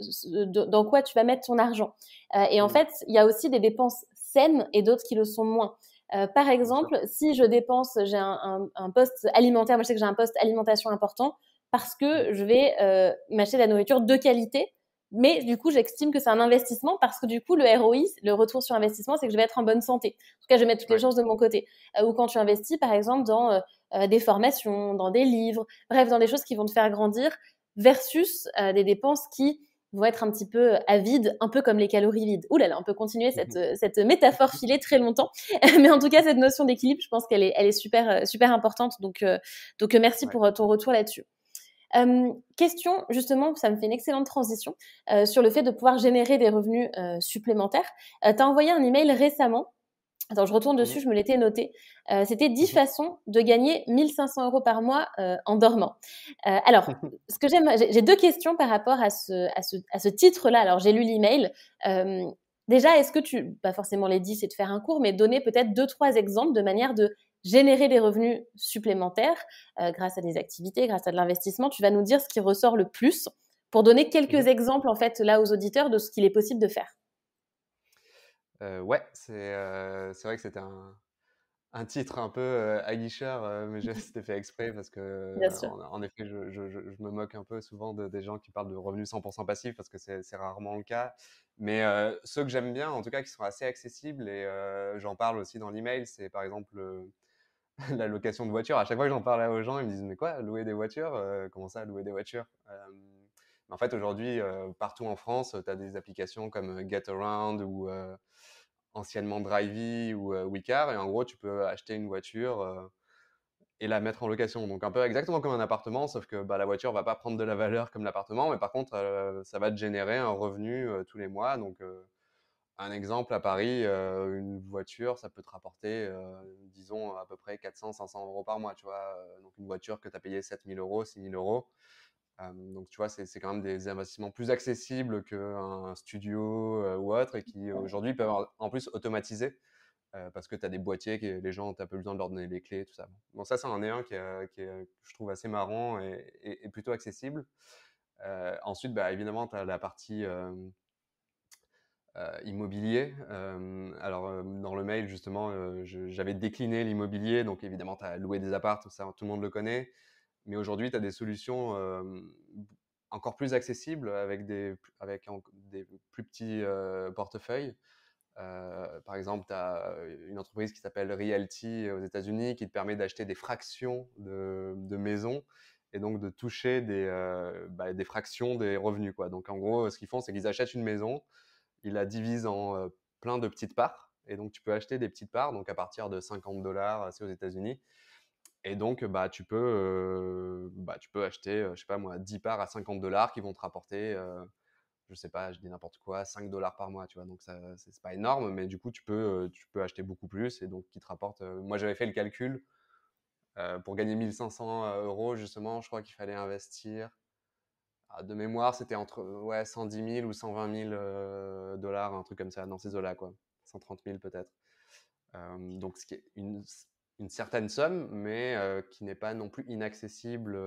Speaker 1: dans quoi tu vas mettre ton argent. Euh, et en mm. fait, il y a aussi des dépenses saines et d'autres qui le sont moins. Euh, par exemple, si je dépense, j'ai un, un, un, poste alimentaire, moi je sais que j'ai un poste alimentation important parce que mm. je vais euh, m'acheter de la nourriture de qualité mais du coup, j'estime que c'est un investissement parce que du coup, le ROI, le retour sur investissement, c'est que je vais être en bonne santé. En tout cas, je vais mettre toutes les chances de mon côté. Euh, ou quand tu investis, par exemple, dans euh, euh, des formations, dans des livres, bref, dans des choses qui vont te faire grandir, versus des dépenses qui vont être un petit peu à vide, un peu comme les calories vides. Ouh là là, on peut continuer cette, mhm. métaphore filée très longtemps. Mais en tout cas, cette notion d'équilibre, je pense qu'elle est, super, super importante. Donc, merci pour ton retour là-dessus. Euh, question, justement, ça me fait une excellente transition euh, sur le fait de pouvoir générer des revenus euh, supplémentaires. tu as envoyé un email récemment. Attends, je retourne dessus, je me l'étais noté. C'était 10 mhm. façons de gagner 1500 euros par mois en dormant. alors, ce que j'ai deux questions par rapport à ce, titre-là. Alors, j'ai lu l'email. Déjà, est-ce que tu, pas forcément les 10 c'est de faire un cours, mais donner peut-être deux, trois exemples de manière de générer des revenus supplémentaires euh, grâce à des activités, grâce à de l'investissement. Tu vas nous dire ce qui ressort le plus pour donner quelques exemples en fait là aux auditeurs de ce qu'il est possible de faire.
Speaker 2: Euh, ouais, c'est euh, vrai que c'était un, un, titre un peu euh, aguicheur, euh, mais c'était fait exprès parce que, en, effet, je, je, je, me moque un peu souvent de, des gens qui parlent de revenus 100% passifs parce que c'est rarement le cas. Mais euh, ceux que j'aime bien, en tout cas, qui sont assez accessibles, et j'en parle aussi dans l'email, c'est par exemple la location de voiture. À chaque fois que j'en parlais aux gens, ils me disent mais quoi, louer des voitures euh, Comment ça, louer des voitures euh, En fait, aujourd'hui, euh, partout en France, tu as des applications comme GetAround ou anciennement Drivey ou WeCar, et en gros, tu peux acheter une voiture et la mettre en location. Donc un peu exactement comme un appartement, sauf que bah, la voiture va pas prendre de la valeur comme l'appartement, mais par contre, ça va te générer un revenu tous les mois, donc un exemple, à Paris, euh, une voiture, ça peut te rapporter, euh, disons, à peu près 400, 500 euros par mois, tu vois. Euh, donc, une voiture que tu as payée 7000 euros, 6000 euros. donc, tu vois, c'est quand même des investissements plus accessibles qu'un studio ou autre et qui, aujourd'hui, peuvent avoir, en plus automatiser parce que tu as des boîtiers que les gens, tu n'as peu besoin de leur donner les clés, tout ça. Bon, ça, c'en est un qui, est, qui est, je trouve assez marrant et, et, plutôt accessible. ensuite, bah, évidemment, tu as la partie euh, immobilier. Euh, alors, euh, dans le mail, justement, j'avais décliné l'immobilier. Donc, évidemment, tu as loué des appartements, tout ça, tout le monde le connaît. Mais aujourd'hui, tu as des solutions encore plus accessibles avec des, plus petits portefeuilles. par exemple, tu as une entreprise qui s'appelle Realty aux États-Unis qui te permet d'acheter des fractions de, maisons et donc de toucher des, bah, des fractions des revenus. Quoi. Donc, en gros, ce qu'ils font, c'est qu'ils achètent une maison, il la divise en euh, plein de petites parts. Et donc, tu peux acheter des petites parts, donc à partir de 50 dollars, euh, c'est aux États-Unis. Et donc, bah, tu, peux, euh, bah, tu peux acheter, je sais pas moi, 10 parts à 50 dollars qui vont te rapporter, je sais pas, je dis n'importe quoi, 5 dollars par mois, tu vois. Donc, ça, c'est pas énorme, mais du coup, tu peux, tu peux acheter beaucoup plus et donc qui te rapporte. moi, j'avais fait le calcul. pour gagner 1500 euros, justement, je crois qu'il fallait investir ah, de mémoire, c'était entre ouais, 110 000 ou 120 000 euh, dollars, un truc comme ça, dans ces eaux-là, quoi. 130 000 peut-être. Euh, donc, ce qui est une, certaine somme, mais euh, qui n'est pas non plus inaccessible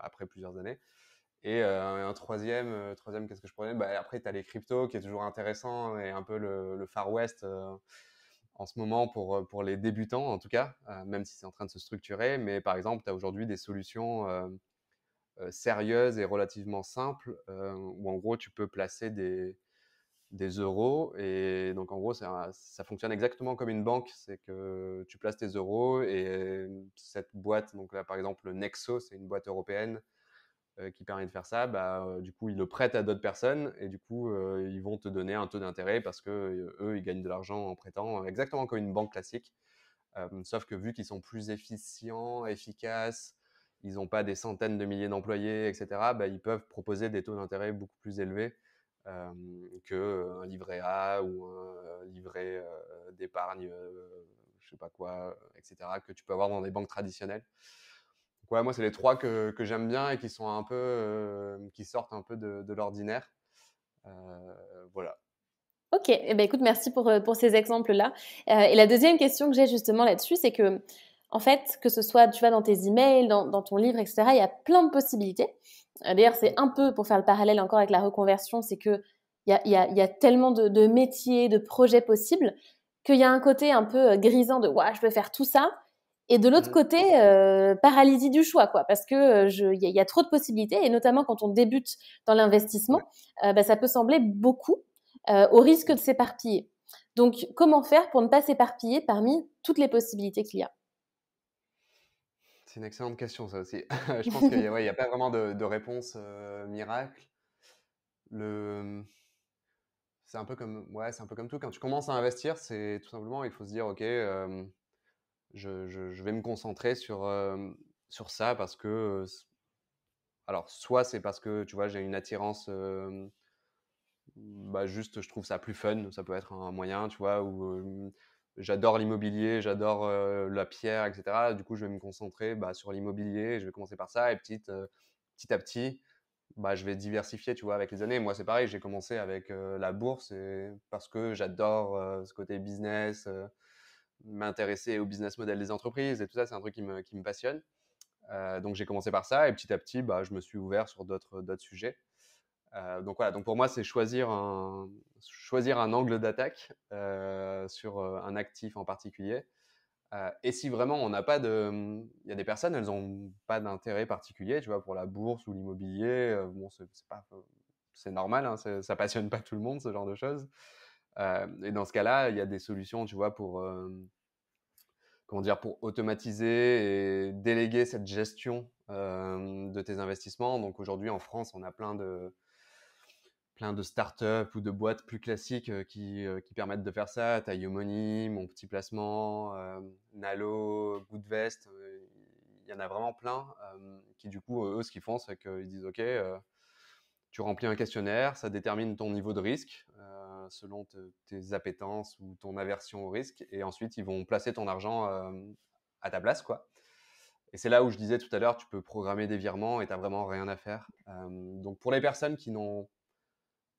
Speaker 2: après plusieurs années. Et un troisième, troisième qu'est-ce que je prenais bah, Après, tu as les cryptos, qui est toujours intéressant, et un peu le, Far West en ce moment pour, pour les débutants, en tout cas, même si c'est en train de se structurer. Mais par exemple, tu as aujourd'hui des solutions euh, sérieuse et relativement simple, euh, où en gros tu peux placer des, euros. Et donc, en gros, ça, fonctionne exactement comme une banque. C'est que tu places tes euros et cette boîte, donc là, par exemple, le Nexo, c'est une boîte européenne euh, qui permet de faire ça. Bah, du coup, ils le prêtent à d'autres personnes et du coup, ils vont te donner un taux d'intérêt parce que eux, ils gagnent de l'argent en prêtant exactement comme une banque classique. sauf que vu qu'ils sont plus efficients, efficaces, ils n'ont pas des centaines de milliers d'employés, etc., bah, ils peuvent proposer des taux d'intérêt beaucoup plus élevés euh, qu'un euh, livret A ou un euh, livret euh, d'épargne, je je sais pas quoi, etc., que tu peux avoir dans des banques traditionnelles. Donc, voilà, moi, c'est les trois que, j'aime bien et qui, sont un peu, qui sortent un peu de, l'ordinaire. voilà.
Speaker 1: Ok, eh ben, écoute, merci pour, pour ces exemples-là. et la deuxième question que j'ai justement là-dessus, c'est que en fait, que ce soit, tu vois, dans tes emails, dans, ton livre, etc., il y a plein de possibilités. Euh, d'ailleurs, c'est un peu, pour faire le parallèle encore avec la reconversion, c'est que il y, a, tellement de, métiers, de projets possibles, qu'il y a un côté un peu euh, grisant de ouais, je peux faire tout ça, et de l'autre mmh. côté, euh, paralysie du choix, quoi, parce que il y, a trop de possibilités, et notamment quand on débute dans l'investissement, bah, ça peut sembler beaucoup, au risque de s'éparpiller. Donc, comment faire pour ne pas s'éparpiller parmi toutes les possibilités qu'il y a
Speaker 2: c'est une excellente question, ça aussi. je pense qu'il n'y a, pas vraiment de, réponse miracle. Le... Mmh, c'est un, peu comme, ouais, un peu comme tout. Quand tu commences à investir, c'est tout simplement, il faut se dire, OK, je, vais me concentrer sur, sur ça parce que... Alors, soit c'est parce que, tu vois, j'ai une attirance... bah, juste, je trouve ça plus fun. Ça peut être un moyen, tu vois, ou j'adore l'immobilier, j'adore euh, la pierre, etc. Du coup, je vais me concentrer bah, sur l'immobilier, je vais commencer par ça, et petit, euh, petit à petit, bah, je vais diversifier, tu vois, avec les années. Moi, c'est pareil, j'ai commencé avec euh, la bourse, et parce que j'adore ce côté business, m'intéresser au business model des entreprises, et tout ça, c'est un truc qui me, passionne. donc, j'ai commencé par ça, et petit à petit, bah, je me suis ouvert sur d'autres sujets. Euh, donc voilà, donc pour moi, c'est choisir un, choisir un angle d'attaque euh, sur euh, un actif en particulier. et si vraiment on n'a pas de. Il y a des personnes, elles n'ont pas d'intérêt particulier, tu vois, pour la bourse ou l'immobilier. bon, c'est normal, hein, ça passionne pas tout le monde ce genre de choses. et dans ce cas-là, il y a des solutions, tu vois, pour comment dire, pour automatiser et déléguer cette gestion de tes investissements. Donc aujourd'hui en France, on a plein de plein de startups ou de boîtes plus classiques euh, qui, euh, qui, permettent de faire ça. Tu Mon Petit Placement, euh, Nalo, Goodvest. Il y en a vraiment plein qui, du coup, eux, ce qu'ils font, c'est qu'ils disent OK, tu remplis un questionnaire, ça détermine ton niveau de risque selon tes appétences ou ton aversion au risque, et ensuite ils vont placer ton argent à ta place, quoi. Et c'est là où je disais tout à l'heure, tu peux programmer des virements et tu n'as vraiment rien à faire. donc pour les personnes qui n'ont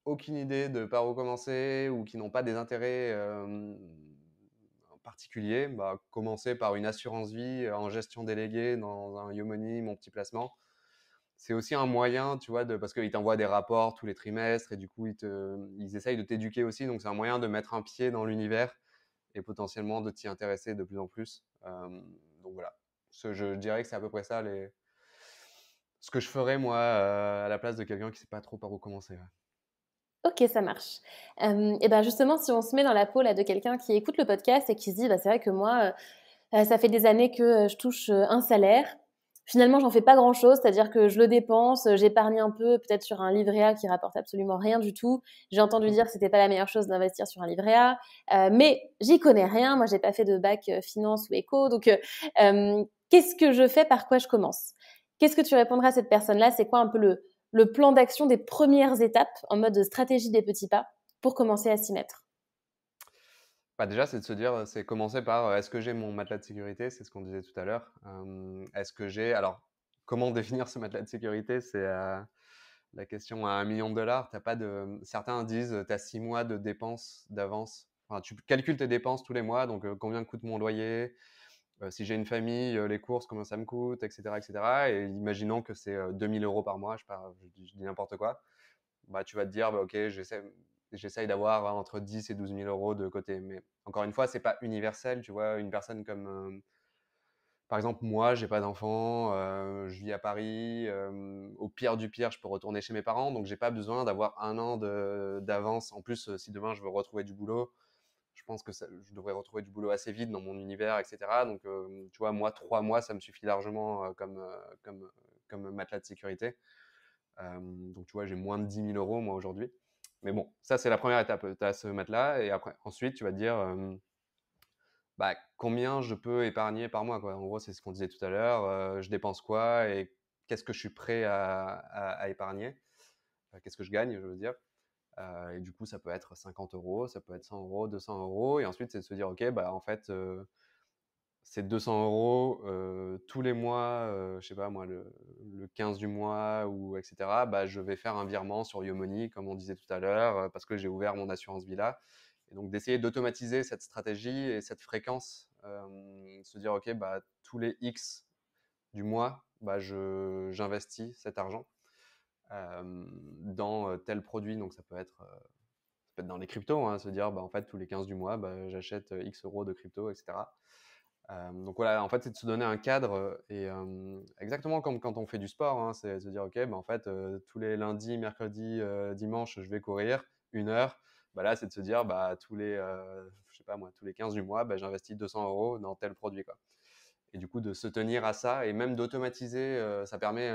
Speaker 2: aucune idée de par où commencer ou qui n'ont pas des intérêts particuliers, bah, commencer par une assurance vie en gestion déléguée dans un Yomoni, mon petit placement. C'est aussi un moyen, tu vois, de, parce qu'ils t'envoient des rapports tous les trimestres et du coup, ils, essayent de t'éduquer aussi. Donc, c'est un moyen de mettre un pied dans l'univers et potentiellement de t'y intéresser de plus en plus. donc, voilà. Je, dirais que c'est à peu près ça ce que je ferais moi à la place de quelqu'un qui ne sait pas trop par où commencer.
Speaker 1: Ok, ça marche. Euh, et bien justement, si on se met dans la peau là, de quelqu'un qui écoute le podcast et qui se dit, bah, c'est vrai que moi, euh, euh, ça fait des années que je touche un salaire. Finalement, j'en fais pas grand-chose, c'est-à-dire que je le dépense, j'épargne un peu, peut-être sur un livret A qui rapporte absolument rien du tout. J'ai entendu dire que c'était pas la meilleure chose d'investir sur un livret A, mais j'y connais rien. Moi, j'ai pas fait de bac finance ou éco, donc qu'est-ce que je fais Par quoi je commence Qu'est-ce que tu répondras à cette personne-là C'est quoi un peu le, le plan d'action des premières étapes en mode stratégie des petits pas pour commencer à s'y mettre
Speaker 2: bah Déjà, c'est de se dire, c'est commencer par euh, est-ce que j'ai mon matelas de sécurité C'est ce qu'on disait tout à l'heure. est-ce que j'ai. Alors, comment définir ce matelas de sécurité C'est euh, la question à un million de dollars. t'as pas de, certains disent tu as six mois de dépenses d'avance. Enfin, tu calcules tes dépenses tous les mois, donc euh, combien coûte mon loyer si j'ai une famille, les courses, combien ça me coûte, etc. etc. Et imaginons que c'est 2000 euros par mois, je, dis, n'importe quoi, bah, tu vas te dire, bah, ok, j'essaye d'avoir hein, entre 10 et 12 000 euros de côté. Mais encore une fois, c'est pas universel, tu vois, une personne comme... par exemple, moi, j'ai pas d'enfant, je vis à Paris. au pire du pire, je peux retourner chez mes parents, donc j'ai pas besoin d'avoir un an d'avance. En plus, si demain je veux retrouver du boulot, je pense que je devrais retrouver du boulot assez vite dans mon univers, etc. Donc, euh, tu vois, moi, trois mois, ça me suffit largement euh, comme, euh, comme, comme matelas de sécurité. donc, tu vois, j'ai moins de 10 000 euros, moi, aujourd'hui. Mais bon, ça, c'est la première étape. Tu as ce matelas et après, ensuite, tu vas te dire bah, combien je peux épargner par mois. Quoi. En gros, c'est ce qu'on disait tout à l'heure. je dépense quoi et qu'est-ce que je suis prêt à, à épargner Qu'est-ce que je gagne, je veux dire. Euh, et du coup, ça peut être 50 euros, ça peut être 100 euros, 200 euros. Et ensuite, c'est de se dire, OK, bah, en fait, euh, c'est 200 euros euh, tous les mois, je sais pas moi, le, 15 du mois, ou etc. Bah, je vais faire un virement sur Youmoney comme on disait tout à l'heure, parce que j'ai ouvert mon assurance villa. Et donc, d'essayer d'automatiser cette stratégie et cette fréquence, se dire, OK, bah, tous les X du mois, bah, j'investis cet argent. Euh, dans euh, tel produit. Donc ça peut être euh, dans les cryptos, hein, se dire bah, en fait tous les 15 du mois bah, j'achète X euros de crypto, etc. donc voilà, en fait c'est de se donner un cadre et exactement comme quand on fait du sport, hein, c'est se dire ok bah, en fait tous les lundis, mercredis, dimanche je vais courir une heure. Bah là c'est de se dire bah tous les je sais pas moi tous les 15 du mois bah, j'investis 200 euros dans tel produit quoi. Et du coup de se tenir à ça et même d'automatiser, ça permet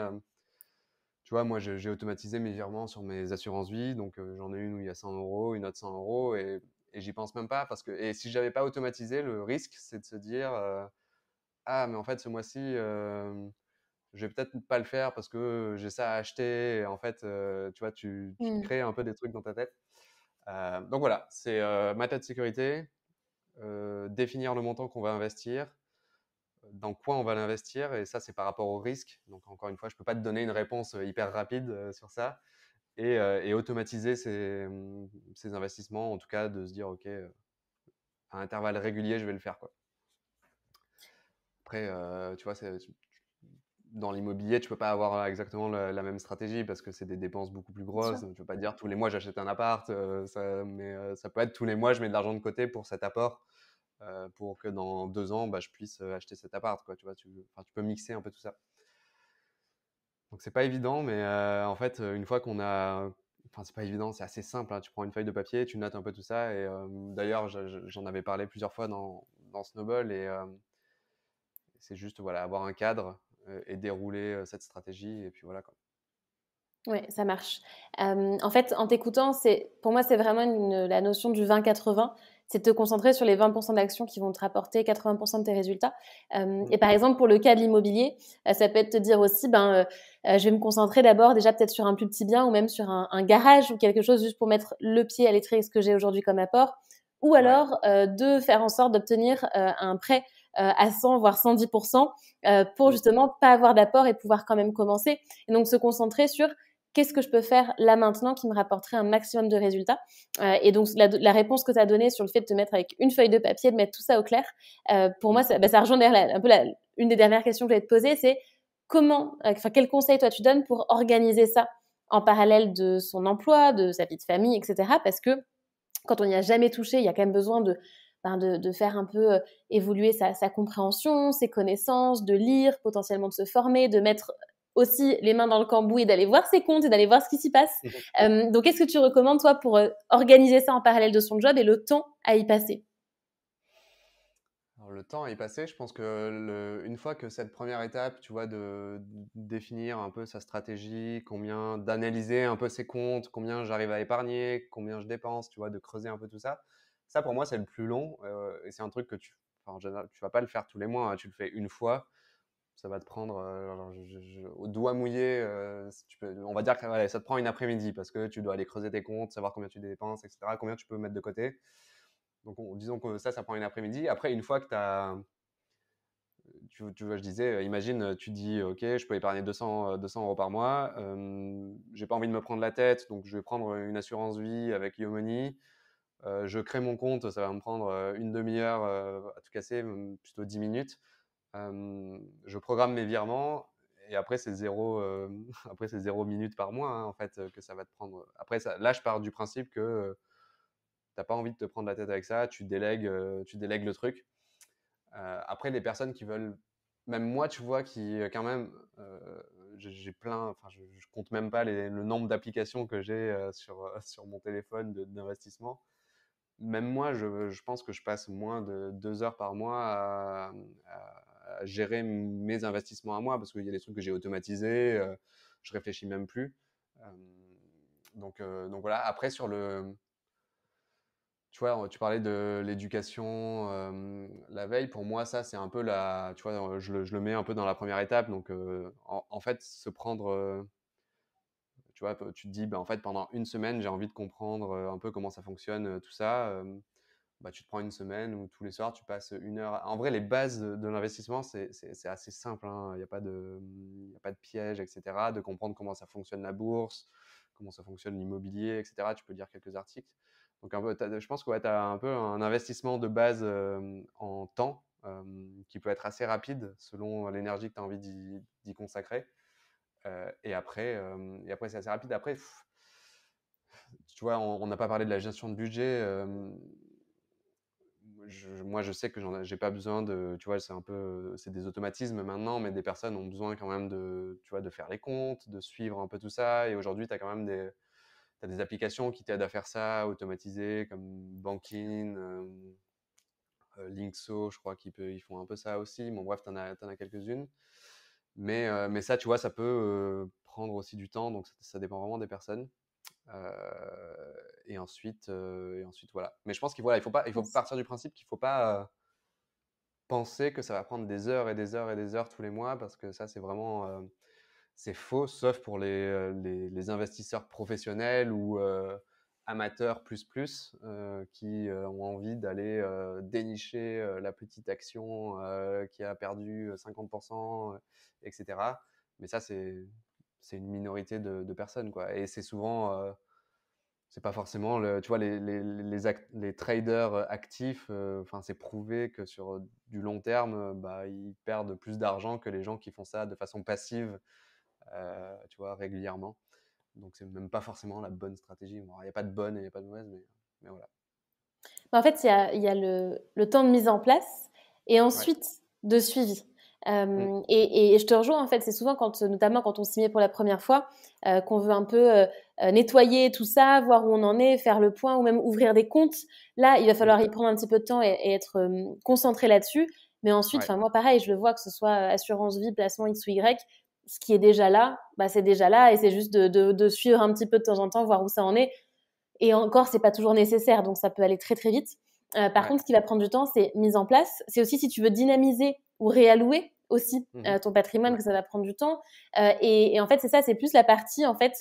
Speaker 2: tu vois, moi, j'ai automatisé mes virements sur mes assurances vie, donc euh, j'en ai une où il y a 100 euros, une autre 100 euros, et, et j'y pense même pas parce que. Et si j'avais pas automatisé, le risque, c'est de se dire, euh, ah, mais en fait, ce mois-ci, euh, je vais peut-être pas le faire parce que j'ai ça à acheter. Et en fait, euh, tu vois, tu, mmh. crées un peu des trucs dans ta tête. donc voilà, c'est ma tête de sécurité, définir le montant qu'on va investir, dans quoi on va l'investir. Et ça, c'est par rapport au risque. Donc, encore une fois, je ne peux pas te donner une réponse euh, hyper rapide euh, sur ça. Et, euh, automatiser mmh, ces, investissements, en tout cas, de se dire, OK, à intervalle régulier, je vais le faire. Quoi. Après, tu vois, dans l'immobilier, tu peux pas avoir exactement la, même stratégie parce que c'est des dépenses beaucoup plus grosses. Tu peux pas dire tous les mois j'achète un appart, mais ça peut être tous les mois je mets de l'argent de côté pour cet apport euh, pour que dans deux ans, bah, je puisse euh, acheter cet appart. Quoi, tu, vois, peux mixer un peu tout ça. Donc c'est pas évident, mais euh, en fait, une fois qu'on a. Enfin, c'est pas évident, c'est assez simple. Hein. Tu prends une feuille de papier, tu notes un peu tout ça. Et d'ailleurs, j'en avais parlé plusieurs fois dans, dans Snowball. Et c'est juste voilà, avoir un cadre et dérouler cette stratégie. Et puis voilà. Quoi.
Speaker 1: Oui, ça marche. en fait, en t'écoutant, pour moi, c'est vraiment la notion du 20-80 c'est de te concentrer sur les 20% d'actions qui vont te rapporter 80% de tes résultats. Euh, mm. et par exemple, pour le cas de l'immobilier, euh, ça peut être te dire aussi, ben, euh, je vais me concentrer d'abord déjà peut-être sur un plus petit bien ou même sur un, garage ou quelque chose juste pour mettre le pied à l'étrier, ce que j'ai aujourd'hui comme apport. Ou alors de faire en sorte d'obtenir un prêt à 100 voire 110 pour mm. justement pas avoir d'apport et pouvoir quand même commencer. Et donc se concentrer sur qu'est-ce que je peux faire là maintenant qui me rapporterait un maximum de résultats euh, Et donc, la, réponse que tu as donnée sur le fait de te mettre avec une feuille de papier, de mettre tout ça au clair, euh, pour moi, ça, bah, ça rejoint un peu la, une des dernières questions que je vais te poser, c'est comment, euh, enfin, quel conseil toi tu donnes pour organiser ça en parallèle de son emploi, de sa vie de famille, etc. Parce que quand on n'y a jamais touché, il y a quand même besoin de, ben, de, faire un peu évoluer sa, sa, compréhension, ses connaissances, de lire, potentiellement de se former, de mettre aussi les mains dans le cambouis, d'aller voir ses comptes et d'aller voir ce qui s'y passe. Mhm. Euh, donc, qu'est-ce que tu recommandes, toi, pour euh, organiser ça en parallèle de son job et le temps à y passer
Speaker 2: Le temps à y passer, je pense que une fois que cette première étape, tu vois, de, définir un peu sa stratégie, combien d'analyser un peu ses comptes, combien j'arrive à épargner, combien je dépense, tu vois, de creuser un peu tout ça. Ça, pour moi, c'est le plus long euh, et c'est un truc que tu, en tu vas pas le faire tous les mois, hein, tu le fais une fois ça va te prendre euh, je, au doigt mouillé. Euh, on va dire que ça te prend une après-midi parce que tu dois aller creuser tes comptes, savoir combien tu dépenses, etc., combien tu peux mettre de côté. Donc, disons que ça, ça prend une après-midi. Après, une fois que euh, tu as. Tu, vois, je disais, imagine, tu dis, OK, je peux épargner 200, 200 euros par mois. Je j'ai pas envie de me prendre la tête, donc je vais prendre une assurance vie avec Yomoni. je crée mon compte, ça va me prendre une demi-heure à tout casser, plutôt 10 minutes je programme mes virements et après c'est zéro euh, après c'est zéro minute par mois hein, en fait que ça va te prendre après là je pars du principe que tu t'as pas envie de te prendre la tête avec ça tu délègues tu délègues le truc après les personnes qui veulent même moi tu vois qui quand même j'ai plein enfin je, ne compte même pas le nombre d'applications que j'ai sur sur mon téléphone d'investissement même moi je, pense que je passe moins de deux heures par mois à gérer mes investissements à moi parce qu'il y a des trucs que j'ai automatisés, euh, je réfléchis même plus. donc, euh, donc voilà. Après sur le, tu vois, tu parlais de l'éducation la veille. Pour moi, ça, c'est un peu la, tu vois, je le, je le, mets un peu dans la première étape. Donc, euh, en, fait, se prendre, tu vois, tu te dis, ben, en fait, pendant une semaine, j'ai envie de comprendre un peu comment ça fonctionne, tout ça. Bah, tu te prends une semaine ou tous les soirs, tu passes une heure. En vrai, les bases de, l'investissement, c'est assez simple. Hein. Il n'y a, pas de, a pas de piège, etc. De comprendre comment ça fonctionne la bourse, comment ça fonctionne l'immobilier, etc. Tu peux lire quelques articles. Donc, un peu, je pense que tu as un peu un investissement de base euh, en temps euh, qui peut être assez rapide selon l'énergie que tu as envie d'y consacrer. Euh, et après, et après c'est assez rapide. Après, tu vois, on n'a pas parlé de la gestion de budget moi, je sais que j'en j'ai pas besoin de, tu vois, c'est un peu, c'est des automatismes maintenant, mais des personnes ont besoin quand même de, tu vois, de faire les comptes, de suivre un peu tout ça. Et aujourd'hui, tu as quand même des, des applications qui t'aident à faire ça, automatiser, comme Banking, euh, euh, Linkso, je crois qu'ils ils font un peu ça aussi. Bon, bref, tu en as, as quelques-unes. Mais, euh, mais ça, tu vois, ça peut prendre aussi du temps, donc ça dépend vraiment des personnes. Euh, et ensuite, euh, et ensuite voilà. Mais je pense qu'il il faut pas, il faut partir du principe qu'il faut pas euh, penser que ça va prendre des heures et des heures et des heures tous les mois parce que ça c'est vraiment c'est faux, sauf pour les, les, investisseurs professionnels ou amateurs plus plus qui ont envie d'aller dénicher la petite action qui a perdu 50%, etc. Mais ça, c'est c'est une minorité de, personnes, quoi. Et c'est souvent, euh, c'est pas forcément, le, tu vois, les, les, les, traders actifs, euh, enfin, c'est prouvé que sur euh, du long terme, bah, ils perdent plus d'argent que les gens qui font ça de façon passive, tu vois, régulièrement. Donc, c'est même pas forcément la bonne stratégie. Il n'y a pas de bonne et il n'y a pas de mauvaise, mais, mais voilà.
Speaker 1: En fait, il y a, y a le, le, temps de mise en place et ensuite de suivi. Mm. Euh, et, je te rejoins en fait, c'est souvent quand, notamment quand on s'y met pour la première fois, euh, qu'on veut un peu euh, nettoyer tout ça, voir où on en est, faire le point ou même ouvrir des comptes. Là, il va falloir y prendre un petit peu de temps et, être concentré là-dessus. Mais ensuite, enfin moi pareil, je le vois que ce soit assurance vie, placement X ou Y, ce qui est déjà là, bah, c'est déjà là et c'est juste de, suivre un petit peu de temps en temps, voir où ça en est. Et encore, c'est pas toujours nécessaire, donc ça peut aller très très vite. par contre, ce qui va prendre du temps, c'est mise en place. C'est aussi si tu veux dynamiser ou réallouer aussi euh, mmh ton patrimoine, que ça va prendre du temps. Euh, et, en fait, c'est ça, c'est plus la partie en fait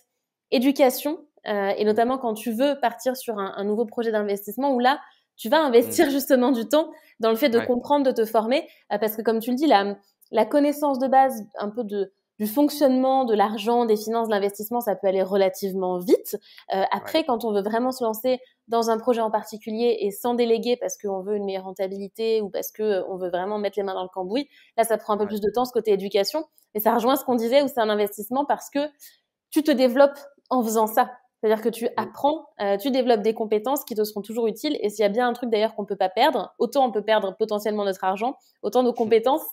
Speaker 1: éducation, euh, et mmh. notamment quand tu veux partir sur un, nouveau projet d'investissement où là, tu vas investir mmh. justement du temps dans le fait de comprendre, de te former, parce que comme tu le dis, la, la connaissance de base, un peu de du fonctionnement de l'argent, des finances, de l'investissement, ça peut aller relativement vite. Euh, après, quand on veut vraiment se lancer dans un projet en particulier et sans déléguer parce qu'on veut une meilleure rentabilité ou parce que euh, on veut vraiment mettre les mains dans le cambouis, là, ça prend un peu plus de temps ce côté éducation. Et ça rejoint ce qu'on disait où c'est un investissement parce que tu te développes en faisant ça. C'est-à-dire que tu mm. apprends, euh, tu développes des compétences qui te seront toujours utiles. Et s'il y a bien un truc d'ailleurs qu'on ne peut pas perdre, autant on peut perdre potentiellement notre argent, autant nos compétences,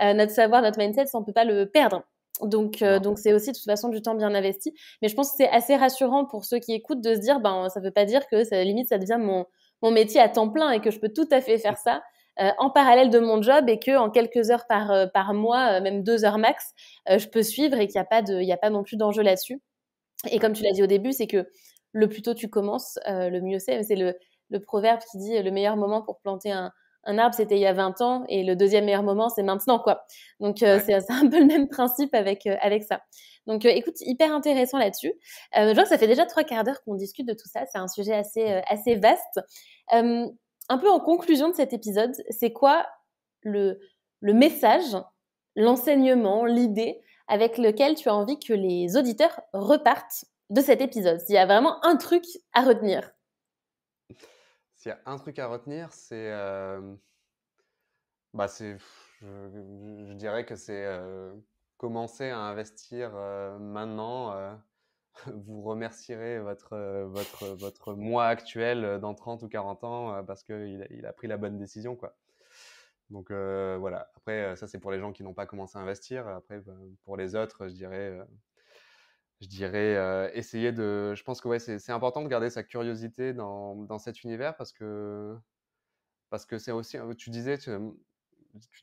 Speaker 1: notre savoir, notre mindset, on ne peut pas le perdre. Donc, euh, donc c'est aussi de toute façon du temps bien investi. Mais je pense que c'est assez rassurant pour ceux qui écoutent de se dire, ben, ça ne veut pas dire que ça, limite, ça devient mon, mon métier à temps plein et que je peux tout à fait faire ça. Euh, en parallèle de mon job et que en quelques heures par, euh, par mois, même deux heures max, je peux suivre et qu'il n'y a, pas de, il y a pas non plus d'enjeu là-dessus. Et comme tu l'as dit au début, c'est que le plus tôt tu commences, le mieux c'est. C'est le proverbe qui dit le meilleur moment pour planter un, un arbre, c'était il y a 20 ans, et le deuxième meilleur moment, c'est maintenant, quoi. Donc, euh, c'est, un peu le même principe avec, euh, avec ça. Donc, euh, écoute, hyper intéressant là-dessus. je vois que ça fait déjà trois quarts d'heure qu'on discute de tout ça. C'est un sujet assez, assez vaste. un peu en conclusion de cet épisode, c'est quoi le, le message, l'enseignement, l'idée avec lequel tu as envie que les auditeurs repartent de cet épisode S'il y a vraiment un truc à retenir
Speaker 2: s'il y a un truc à retenir, c'est. Euh, bah c'est je, dirais que c'est euh, commencer à investir euh, maintenant. vous remercierez votre, votre, votre moi actuel dans 30 ou 40 ans parce qu'il il a pris la bonne décision. Quoi. Donc voilà. Après, ça, c'est pour les gens qui n'ont pas commencé à investir. Après, ben, pour les autres, je dirais je dirais, essayer de. Je pense que ouais, c'est important de garder sa curiosité dans, dans, cet univers parce que parce que c'est aussi. Tu disais, tu,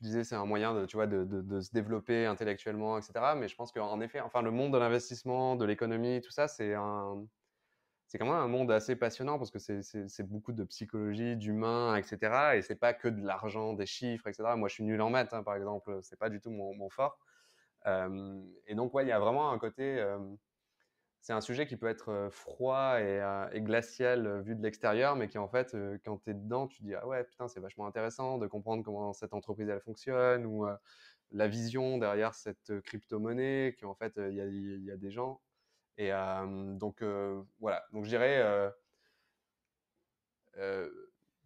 Speaker 2: disais, c'est un moyen de, tu vois, de, de, se développer intellectuellement, etc. Mais je pense qu'en effet, enfin, le monde de l'investissement, de l'économie, tout ça, c'est un c'est quand même un monde assez passionnant parce que c'est beaucoup de psychologie, d'humain, etc. Et c'est pas que de l'argent, des chiffres, etc. Moi, je suis nul en maths, hein, par exemple. C'est pas du tout mon, fort. et donc, ouais, il y a vraiment un côté c'est un sujet qui peut être froid et, glacial vu de l'extérieur, mais qui en fait, quand tu es dedans, tu te dis Ah ouais, putain, c'est vachement intéressant de comprendre comment cette entreprise elle fonctionne ou la vision derrière cette crypto-monnaie, qu'en fait, il y a, des gens. Et donc, voilà. Donc, je dirais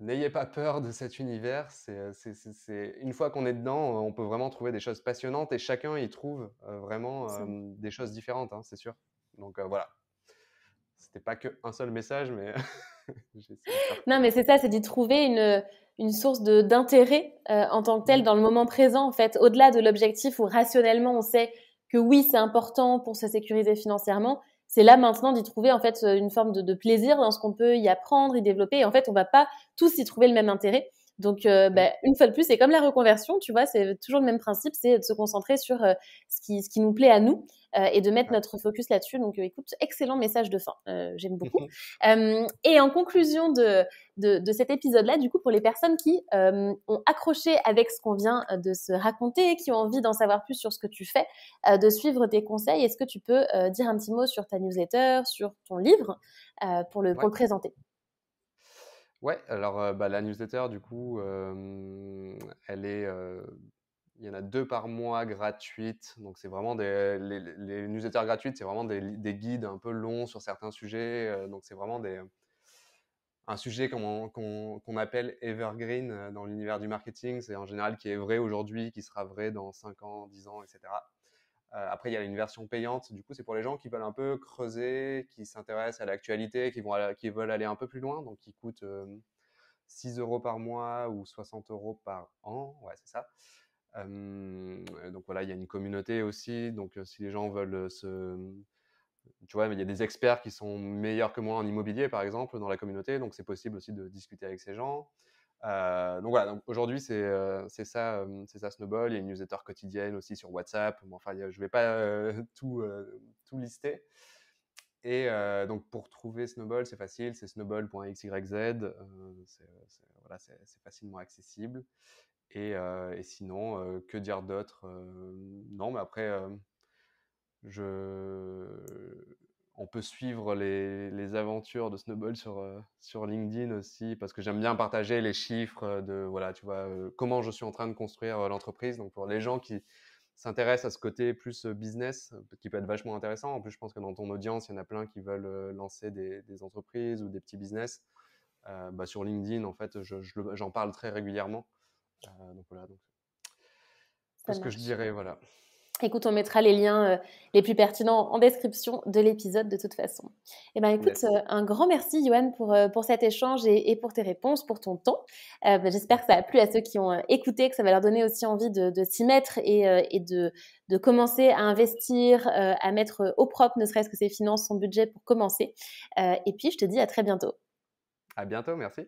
Speaker 2: N'ayez pas peur de cet univers. C'est, Une fois qu'on est dedans, on peut vraiment trouver des choses passionnantes et chacun y trouve vraiment des choses différentes, hein, c'est sûr. Donc euh, voilà. C'était pas qu'un seul message, mais.
Speaker 1: non, mais c'est ça, c'est d'y trouver une, une source d'intérêt euh, en tant que tel mm. dans le moment présent, en fait, au-delà de l'objectif où rationnellement on sait que oui, c'est important pour se sécuriser financièrement. C'est là maintenant d'y trouver en fait une forme de, plaisir dans ce qu'on peut y apprendre, y développer. Et en fait, on va pas tous y trouver le même intérêt. Donc, euh, mm. ben, une fois de plus, c'est comme la reconversion, tu vois, c'est toujours le même principe, c'est de se concentrer sur ce, qui, ce qui nous plaît à nous. Euh, et de mettre notre focus là-dessus. Donc, euh, écoute, excellent message de fin. Euh, j'aime beaucoup. et en conclusion de, de, cet épisode-là, du coup, pour les personnes qui ont accroché avec ce qu'on vient de se raconter, qui ont envie d'en savoir plus sur ce que tu fais, de suivre tes conseils, est-ce que tu peux dire un petit mot sur ta newsletter, sur ton livre, pour, le, présenter
Speaker 2: Ouais, alors bah, la newsletter, du coup, elle est il y en a deux par mois gratuites. Donc, c'est vraiment des. Les, newsletters gratuites, c'est vraiment des, guides un peu longs sur certains sujets. Euh, donc, c'est vraiment des, un sujet qu'on appelle evergreen euh, dans l'univers du marketing. C'est en général qui est vrai aujourd'hui, qui sera vrai dans 5 ans, 10 ans, etc. Euh, après, il y a une version payante. Du coup, c'est pour les gens qui veulent un peu creuser, qui s'intéressent à l'actualité, qui, vont qui veulent aller un peu plus loin. Donc, qui coûte 6 euros par mois ou 60 euros par an. Ouais, c'est ça donc voilà, il y a une communauté aussi. Donc si les gens veulent se mmh, tu vois, il y a des experts qui sont meilleurs que moi en immobilier, par exemple, dans la communauté, donc c'est possible aussi de discuter avec ces gens. donc voilà, donc aujourd'hui, c'est ça, c'est ça Snowball. Il y a une newsletter quotidienne aussi sur WhatsApp. enfin, je ne vais pas tout, tout lister. Et donc, pour trouver Snowball, c'est facile, c'est snowball.xyz. c'est facilement accessible. Et, sinon, que dire d'autre Non, mais après, on peut suivre les, aventures de Snowball sur, LinkedIn aussi, parce que j'aime bien partager les chiffres de, voilà, tu vois, comment je suis en train de construire l'entreprise. Donc, pour les gens qui, s'intéressent à ce côté plus business, qui peut être vachement intéressant. En plus, je pense que dans ton audience, il y en a plein qui veulent lancer des, entreprises ou des petits business. Bah, sur LinkedIn, en fait, j'en parle très régulièrement. Euh, donc c'est ce que je dirais, voilà.
Speaker 1: Écoute, on mettra les liens euh, les plus pertinents en description de l'épisode de toute façon. Et eh ben, écoute, euh, un grand merci, Johan, pour, pour cet échange et, pour tes réponses, pour ton temps. Ben, j'espère que ça a plu à ceux qui ont écouté, que ça va leur donner aussi envie de, s'y mettre et, et de, de, commencer à investir, à mettre au propre, ne serait-ce que ses finances, son budget pour commencer. et puis, je te dis à très bientôt.
Speaker 2: À bientôt, merci.